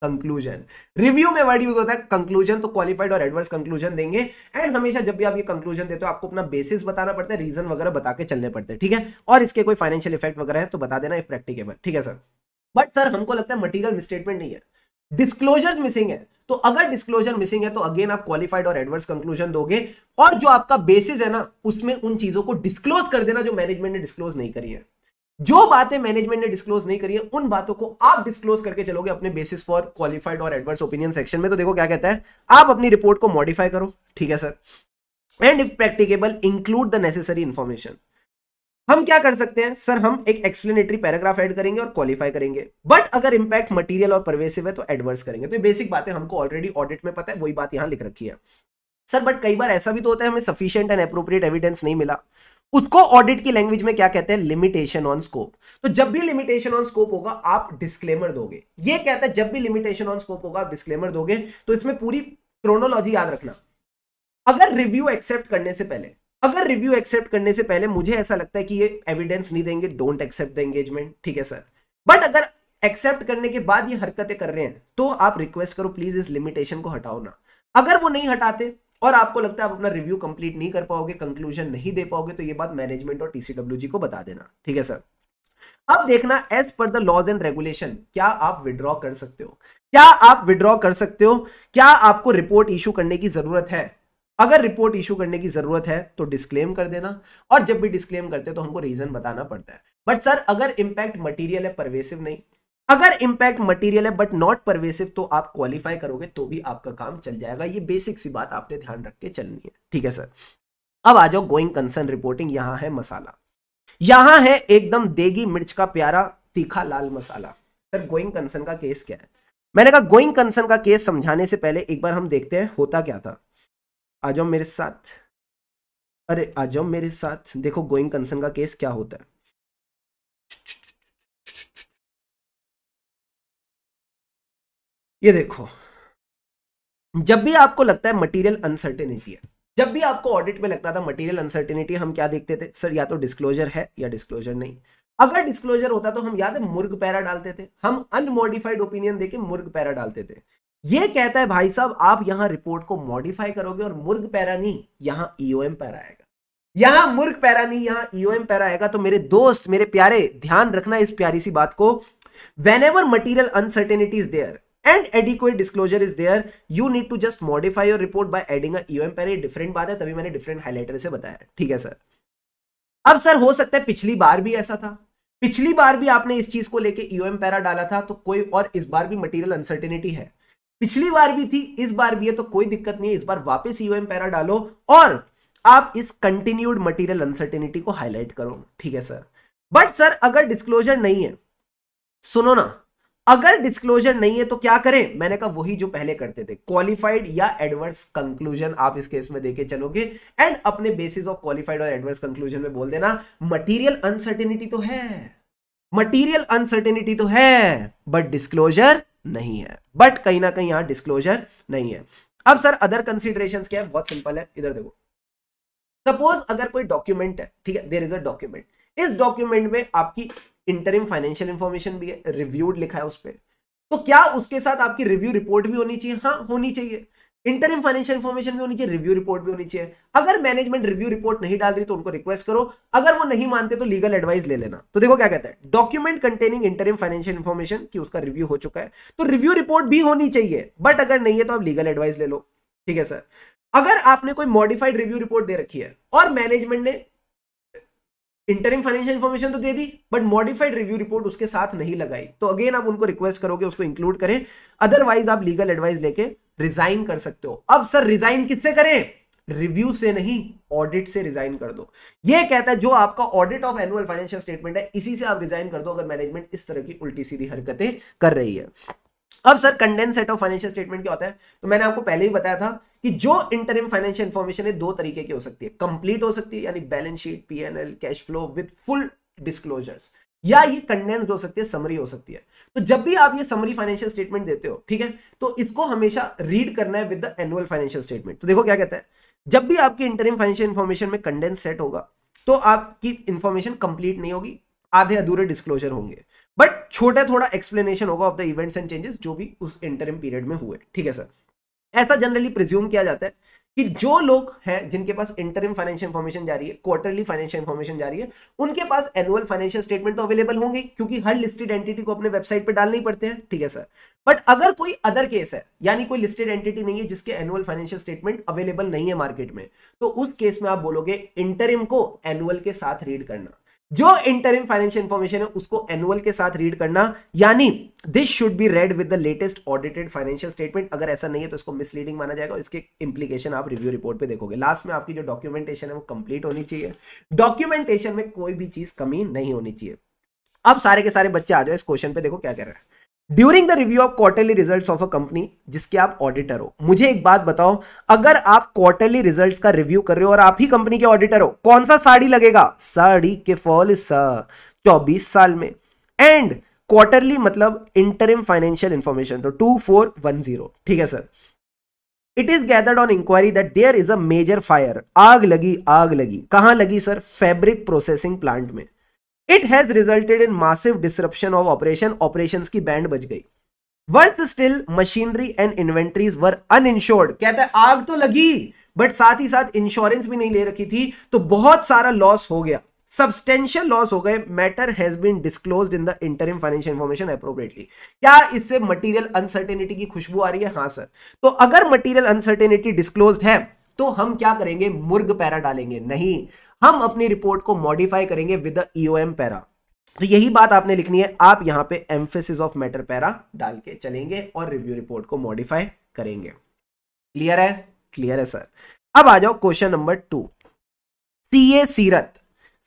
कंक्लूजन रिव्यू में वर्ड यूज होता है कंक्लूजन तो क्वालिफाइड और एडवर्स कंक्लूजन देंगे एंड हमेशा जब भी आप ये कंक्लूजन देते हो आपको अपना बेसिस बताना पड़ता है रीजन वगैरह बता के चलने पड़ते हैं ठीक है और इसके कोई फाइनेंशियल इफेक्ट वगैरह है तो बता देना इफ प्रैक्टिकेबल ठीक है सर बट सर हमको लगता है मटीरियल स्टेटमेंट नहीं है डिस्क्लोजर मिसिंग है तो अगर डिस्क्लोजर मिसिंग है तो अगेन आप क्वालिफाइड और एडवर्स कंक्लूजन दोगे और जो आपका बेसिस है ना उसमें उन चीजों को डिस्क्लोज कर देना जो मैनेजमेंट ने डिस्क्लोज नहीं करी है जो बातें मैनेजमेंट ने डिस्क्लोज नहीं करी है उन बातों को आप डिस्क्लोज करके चलोगे अपने बेसिस फॉर क्वालिफाइड और एडवर्स ओपिनियन सेक्शन में तो देखो क्या कहता है आप अपनी रिपोर्ट को मॉडिफाई करो ठीक है sir and if practicable include the necessary information हम क्या कर सकते हैं सर हम एक एक्सप्लेनेटरी पैराग्राफ ऐड करेंगे और क्वालिफाई करेंगे बट अगर इंपैक्ट मटेरियल और परवेसिव है तो एडवर्स करेंगे तो बेसिक बातें हमको ऑलरेडी ऑडिट में पता है वही बात यहां लिख रखी है सर बट कई बार ऐसा भी तो होता है हमें सफिशियंट एंड अप्रोप्रिएट एविडेंस नहीं मिला उसको ऑडिट की लैंग्वेज में क्या कहते हैं लिमिटेशन ऑन स्कोप तो जब भी लिमिटेशन ऑन स्कोप होगा आप डिस्क्लेमर दोगे ये कहता है जब भी लिमिटेशन ऑन स्कोप होगा आप डिस्क्लेमर दोगे तो इसमें पूरी क्रोनोलॉजी याद रखना अगर रिव्यू एक्सेप्ट करने से पहले अगर रिव्यू एक्सेप्ट करने से पहले मुझे ऐसा लगता है कि ये एविडेंस नहीं देंगे डोंट एक्सेप्ट द एंगेजमेंट ठीक है सर बट अगर एक्सेप्ट करने के बाद ये हरकतें कर रहे हैं तो आप रिक्वेस्ट करो प्लीज इस लिमिटेशन को हटाओ ना अगर वो नहीं हटाते और आपको लगता है आप अपना रिव्यू कंप्लीट नहीं कर पाओगे कंक्लूजन नहीं दे पाओगे तो ये बात मैनेजमेंट और टीसीडब्ल्यू जी को बता देना ठीक है सर अब देखना as per the laws and regulation क्या आप विड्रॉ कर सकते हो क्या आप विड्रॉ कर सकते हो क्या आपको रिपोर्ट इश्यू करने की जरूरत है अगर रिपोर्ट इशू करने की ज़रूरत है तो डिस्क्लेम कर देना और जब भी डिस्क्लेम करते हैं तो हमको रीज़न बताना पड़ता है बट सर अगर इंपैक्ट मटीरियल है परवेसिव नहीं अगर इंपैक्ट मटेरियल है बट नॉट परवेसिव तो आप क्वालिफाई करोगे तो भी आपका काम चल जाएगा ये बेसिक सी बात आपने ध्यान रख के चलनी है ठीक है सर अब आ जाओ गोइंग कंसर्न रिपोर्टिंग यहां है मसाला यहां है एकदम देगी मिर्च का प्यारा तीखा लाल मसाला सर गोइंग कंसर्न का केस क्या है मैंने कहा गोइंग कंसर्न का केस समझाने से पहले एक बार हम देखते हैं होता क्या था आ जाओ मेरे साथ अरे आ जाओ मेरे साथ देखो गोइंग कंसर्न का केस क्या होता है ये देखो जब भी आपको लगता है मटेरियल अनसर्टेनिटी है जब भी आपको ऑडिट में लगता था मटेरियल अनसर्टेनिटी हम क्या देखते थे सर या तो डिस्क्लोजर है या डिस्क्लोजर नहीं अगर डिस्क्लोजर होता तो हम याद है तो मुर्ग पैरा डालते थे हम अनमोडिफाइड ओपिनियन देके मुर्ग पैरा डालते थे ये कहता है भाई साहब आप यहां रिपोर्ट को मॉडिफाई करोगे और मुर्ग पैरा नहीं यहां ईओएम e पैरा आएगा यहां मुर्ग पैरा नहीं यहां ईओएम e पैरा आएगा तो मेरे दोस्त मेरे प्यारे ध्यान रखना इस प्यारी सी बात को whenever material uncertainty is there and adequate disclosure is there you need to just modify your report by adding um para different बात है तभी मैंने डिफरेंट हाईलाइटर से बताया ठीक है सर अब सर हो सकता है पिछली बार भी ऐसा था पिछली बार भी आपने इस चीज को लेके ईओएम e पैरा डाला था तो कोई और इस बार भी मटेरियल अनसर्टेनिटी है पिछली बार भी थी इस बार भी है तो कोई दिक्कत नहीं है इस बार वापस ईओएम e पैरा डालो और आप इस कंटिन्यूड मटेरियल अनसर्टेनिटी को हाईलाइट करो ठीक है सर बट सर अगर डिस्क्लोजर नहीं है सुनो ना अगर डिस्क्लोजर नहीं है तो क्या करें मैंने कहा वही जो पहले करते थे क्वालिफाइड या एडवर्स कंक्लूजन आप इस केस में देके चलोगे एंड अपने बेसिस ऑफ क्वालिफाइड और एडवर्स कंक्लूजन में बोल देना मटेरियल अनसर्टेनिटी तो है मटेरियल अनसर्टेनिटी तो है बट डिस्क्लोजर नहीं है बट कहीं ना कहीं यहां डिस्क्लोजर नहीं है अब सर अदर कंसिडरेशन क्या है बहुत सिंपल है इधर देखो सपोज अगर कोई डॉक्यूमेंट है ठीक है देर इज अ डॉक्यूमेंट इस डॉक्यूमेंट में आपकी इंटरिम फाइनेंशियल इंफॉर्मेशन भी है रिव्यूड लिखा है उस पर तो क्या उसके साथ आपकी रिव्यू रिपोर्ट भी होनी चाहिए हाँ होनी चाहिए इंटरम फाइनेंशियल इंफॉर्मेशन भी होनी चाहिए रिव्यू रिपोर्ट भी होनी चाहिए अगर मैनेजमेंट रिव्यू रिपोर्ट नहीं डाल रही तो उनको रिक्वेस्ट करो अगर वो नहीं मानते तो लीगल एडवाइस ले लेना तो देखो क्या कहता है document containing interim financial information की उसका रिव्यू हो चुका है तो रिव्यू रिपोर्ट भी होनी चाहिए बट अगर नहीं है तो आप लीगल एडवाइस ले लो ठीक है सर अगर आपने कोई मॉडिफाइड रिव्यू रिपोर्ट दे रखी है और मैनेजमेंट ने इंटरिम फाइनेंशियल इन्फॉर्मेशन तो दे दी बट मॉडिफाइड रिव्यू रिपोर्ट उसके साथ नहीं लगाई तो अगेन आप उनको रिक्वेस्ट करोगे उसको इंक्लूड करें अदरवाइज आप लीगल एडवाइस लेके रिजाइन कर सकते हो अब सर रिजाइन किससे करें रिव्यू से नहीं ऑडिट से रिजाइन कर दो ये कहता है जो आपका audit of annual financial statement है इसी से आप रिजाइन कर दो अगर मैनेजमेंट इस तरह की उल्टी सीधी हरकतें कर रही है अब sir condense set of financial statement क्या होता है तो मैंने आपको पहले ही बताया था कि जो इंटरिम फाइनेंशियल इंफॉर्मेशन है दो तरीके की हो सकती है कंप्लीट हो सकती है यानी balance sheet PNL cash flow with full disclosures या ये कंडेंस्ड हो सकती है समरी हो सकती है तो जब भी आप ये समरी फाइनेंशियल स्टेटमेंट देते हो ठीक है तो इसको हमेशा रीड करना है with the annual financial statement तो देखो क्या कहता है जब भी आपकी इंटरिम फाइनेंशियल इंफॉर्मेशन में कंडेंस सेट होगा तो आपकी इंफॉर्मेशन कंप्लीट नहीं होगी आधे अधूरे डिस्क्लोजर होंगे बट छोटा थोड़ा एक्सप्लेनेशन होगा of the events and changes जो भी उस इंटरिम पीरियड में हुए ठीक है सर ऐसा जनरली प्रिज्यूम किया जाता है कि जो लोग हैं जिनके पास इंटरिम फाइनेंशियल इंफॉर्मेशन जा रही है क्वार्टरली फाइनेंशियल इंफॉर्मेशन जा रही है उनके पास एनुअल फाइनेंशियल स्टेटमेंट तो अवेलेबल होंगे क्योंकि हर लिस्टेड एंटिटी को अपने वेबसाइट पर डालने ही पड़ते हैं ठीक है सर बट अगर कोई अदर केस है यानी कोई लिस्टेड एंटिटी नहीं है जिसके एनुअल फाइनेंशियल स्टेटमेंट अवेलेबल नहीं है मार्केट में तो उस केस में आप बोलोगे इंटरिम को एनुअल के साथ रीड करना जो इंटरिम फाइनेंशियल इंफॉर्मेशन है उसको एनुअल के साथ रीड करना यानी this should be read with the latest audited financial statement अगर ऐसा नहीं है तो इसको मिसलीडिंग माना जाएगा इसके इंप्लीकेशन आप रिव्यू रिपोर्ट पे देखोगे लास्ट में आपकी जो डॉक्यूमेंटेशन है वो कंप्लीट होनी चाहिए डॉक्यूमेंटेशन में कोई भी चीज कमी नहीं होनी चाहिए अब सारे के सारे बच्चे आ जाओ इस क्वेश्चन पे देखो क्या कह रहे हैं during the review of quarterly result of a company जिसके आप ऑडिटर हो मुझे एक बात बताओ अगर आप क्वार्टरली रिजल्ट का रिव्यू कर रहे हो और आप ही कंपनी के ऑडिटर हो कौन सा साड़ी लगेगा साड़ी के फॉल चौबीस साल में एंड क्वार्टरली मतलब इंटरिम फाइनेंशियल इंफॉर्मेशन तो टू फोर वन जीरो ठीक है sir it is gathered on inquiry that there is a major fire आग लगी आग लगी कहां लगी सर फैब्रिक प्रोसेसिंग प्लांट में it has resulted in massive disruption of operation operation की बैंड बच गई worth still machinery and inventories were uninsured कहता है आग तो लगी बट साथ ही साथ इंश्योरेंस भी नहीं ले रखी थी तो बहुत सारा लॉस हो गया सब्सटेंशियल लॉस हो गए matter has been disclose in the interim financial information appropriately क्या इससे मटेरियल अनसर्टेनिटी की खुशबू आ रही है हाँ सर तो अगर मटेरियल अनसर्टेनिटी डिस्क्लोज है तो हम क्या करेंगे मुर्ग पैरा डालेंगे नहीं हम अपनी रिपोर्ट को मॉडिफाई करेंगे विद ईओएम e पैरा तो यही बात आपने लिखनी है आप यहां पे एम्फेसिस ऑफ मैटर पैरा डाल के चलेंगे और रिव्यू रिपोर्ट को मॉडिफाई करेंगे क्लियर है क्लियर है सर अब आ जाओ question number two C A Seerat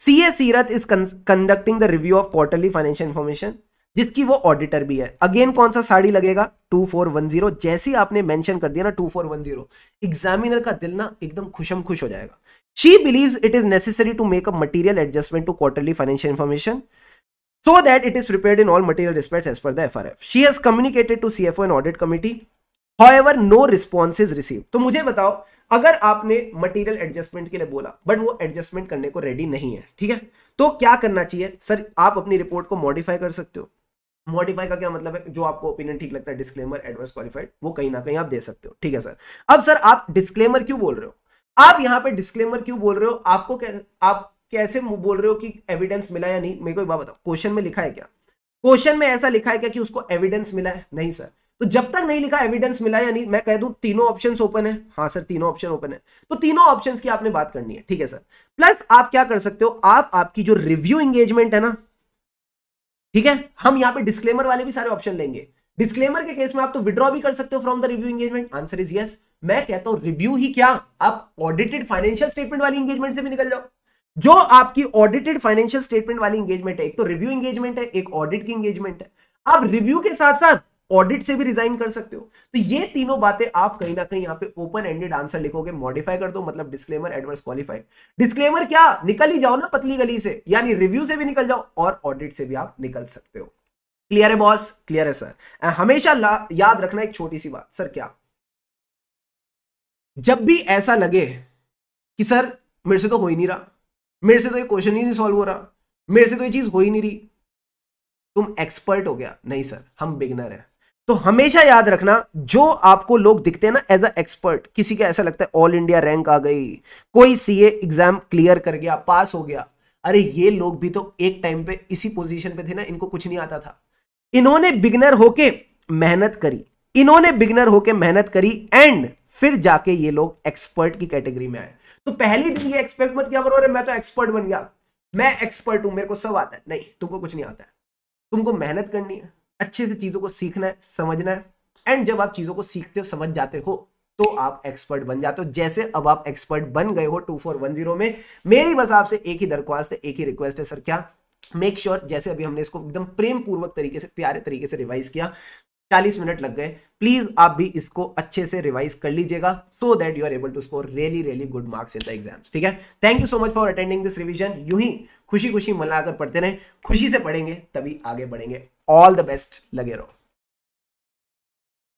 C A Seerat is conducting the review of quarterly financial information जिसकी वो ऑडिटर भी है अगेन कौन सा साड़ी लगेगा 2410 जैसे जैसी आपने मेंशन कर दिया ना 2410 एग्जामिनर का दिल ना एकदम खुशम खुश हो जाएगा She believes it is necessary to make a material adjustment to quarterly financial information so that it is prepared in all material respects as per the FRF. She has communicated to CFO and audit committee. However, no response is received. तो मुझे बताओ अगर आपने material adjustment के लिए बोला but वो adjustment करने को रेडी नहीं है ठीक है तो क्या करना चाहिए सर आप अपनी रिपोर्ट को मॉडिफाई कर सकते हो मॉडिफाई का क्या मतलब है जो आपको ओपिनियन ठीक लगता है डिस्क्लेमर एडवर्स क्वालिफाइड वो कहीं ना कहीं आप दे सकते हो ठीक है सर अब सर आप डिस्क्लेमर क्यों बोल रहे हो आप यहां पे डिस्क्लेमर क्यों बोल रहे हो आपको कै, आप कैसे बोल रहे हो कि एविडेंस मिला या नहीं मेरे को एक बात बताओ क्वेश्चन में लिखा है क्या क्वेश्चन में ऐसा लिखा है क्या कि उसको एविडेंस मिला है नहीं सर तो जब तक नहीं लिखा एविडेंस मिला या नहीं मैं कह दूं तीनों ऑप्शन ओपन है हाँ सर तीनों ऑप्शन ओपन है तो तीनों ऑप्शन की आपने बात करनी है ठीक है सर प्लस आप क्या कर सकते हो आप आपकी जो रिव्यू एंगेजमेंट है ना ठीक है हम यहाँ पे डिस्क्लेमर वाले भी सारे ऑप्शन लेंगे डिस्क्लेमर के केस में आप तो विड्रॉ भी कर सकते हो from the review engagement answer is yes मैं कहता हूं रिव्यू ही क्या आप ऑडिटेड फाइनेंशियल स्टेटमेंट वाली एंगेजमेंट से भी निकल जाओ जो आपकी ऑडिटेड फाइनेंशियल स्टेटमेंट वाली एंगेजमेंट है एक तो रिव्यू एंगेजमेंट है एक ऑडिट की एंगेजमेंट है आप रिव्यू के साथ साथ ऑडिट से भी रिजाइन कर सकते हो तो ये तीनों बातें आप कहीं ना कहीं यहां पे ओपन एंडेड आंसर लिखोगे मॉडिफाई कर दो मतलब डिस्क्लेमर एडवर्स क्वालिफाइड डिस्क्लेमर क्या निकल ही जाओ ना पतली गली से यानी रिव्यू से भी निकल जाओ और ऑडिट से भी आप निकल सकते हो क्लियर है बॉस क्लियर है सर हमेशा याद रखना एक छोटी सी बात सर क्या जब भी ऐसा लगे कि सर मेरे से तो हो ही नहीं रहा मेरे से तो ये क्वेश्चन ही नहीं सॉल्व हो रहा मेरे से तो ये चीज हो ही नहीं रही तुम एक्सपर्ट हो गया नहीं सर हम बिगनर हैं तो हमेशा याद रखना जो आपको लोग दिखते हैं ना एज अ एक्सपर्ट किसी का ऐसा लगता है ऑल इंडिया रैंक आ गई कोई सीए एग्जाम क्लियर कर गया पास हो गया अरे ये लोग भी तो एक टाइम पे इसी पोजीशन पे थे ना इनको कुछ नहीं आता था इन्होंने बिगनर होके मेहनत करी इन्होंने बिगनर होके मेहनत करी एंड फिर जाके ये लोग एक्सपर्ट की कैटेगरी में आए तो पहले दिन ये एक्सपेक्ट मत किया करो अरे मैं तो एक्सपर्ट बन गया मैं एक्सपर्ट हूं मेरे को सब आता है नहीं तुमको कुछ नहीं आता है तुमको मेहनत करनी है अच्छे से चीजों को सीखना है समझना है एंड जब आप चीजों को सीखते हो समझ जाते हो तो आप एक्सपर्ट बन जाते हो जैसे अब आप एक्सपर्ट बन गए हो टू फोर वन जीरो में मेरी बस आपसे एक ही दरख्वास्त है एक ही रिक्वेस्ट है सर क्या मेक श्योर sure, जैसे अभी हमने इसको एकदम प्रेम पूर्वक तरीके से प्यारे तरीके से रिवाइज किया चालीस मिनट लग गए प्लीज आप भी इसको अच्छे से रिवाइज कर लीजिएगा so that you are able to score really really good marks in the exams ठीक है thank you so much for attending this revision यू ही खुशी खुशी मनाकर पढ़ते रहे खुशी से पढ़ेंगे तभी आगे बढ़ेंगे ऑल द बेस्ट लगे रहो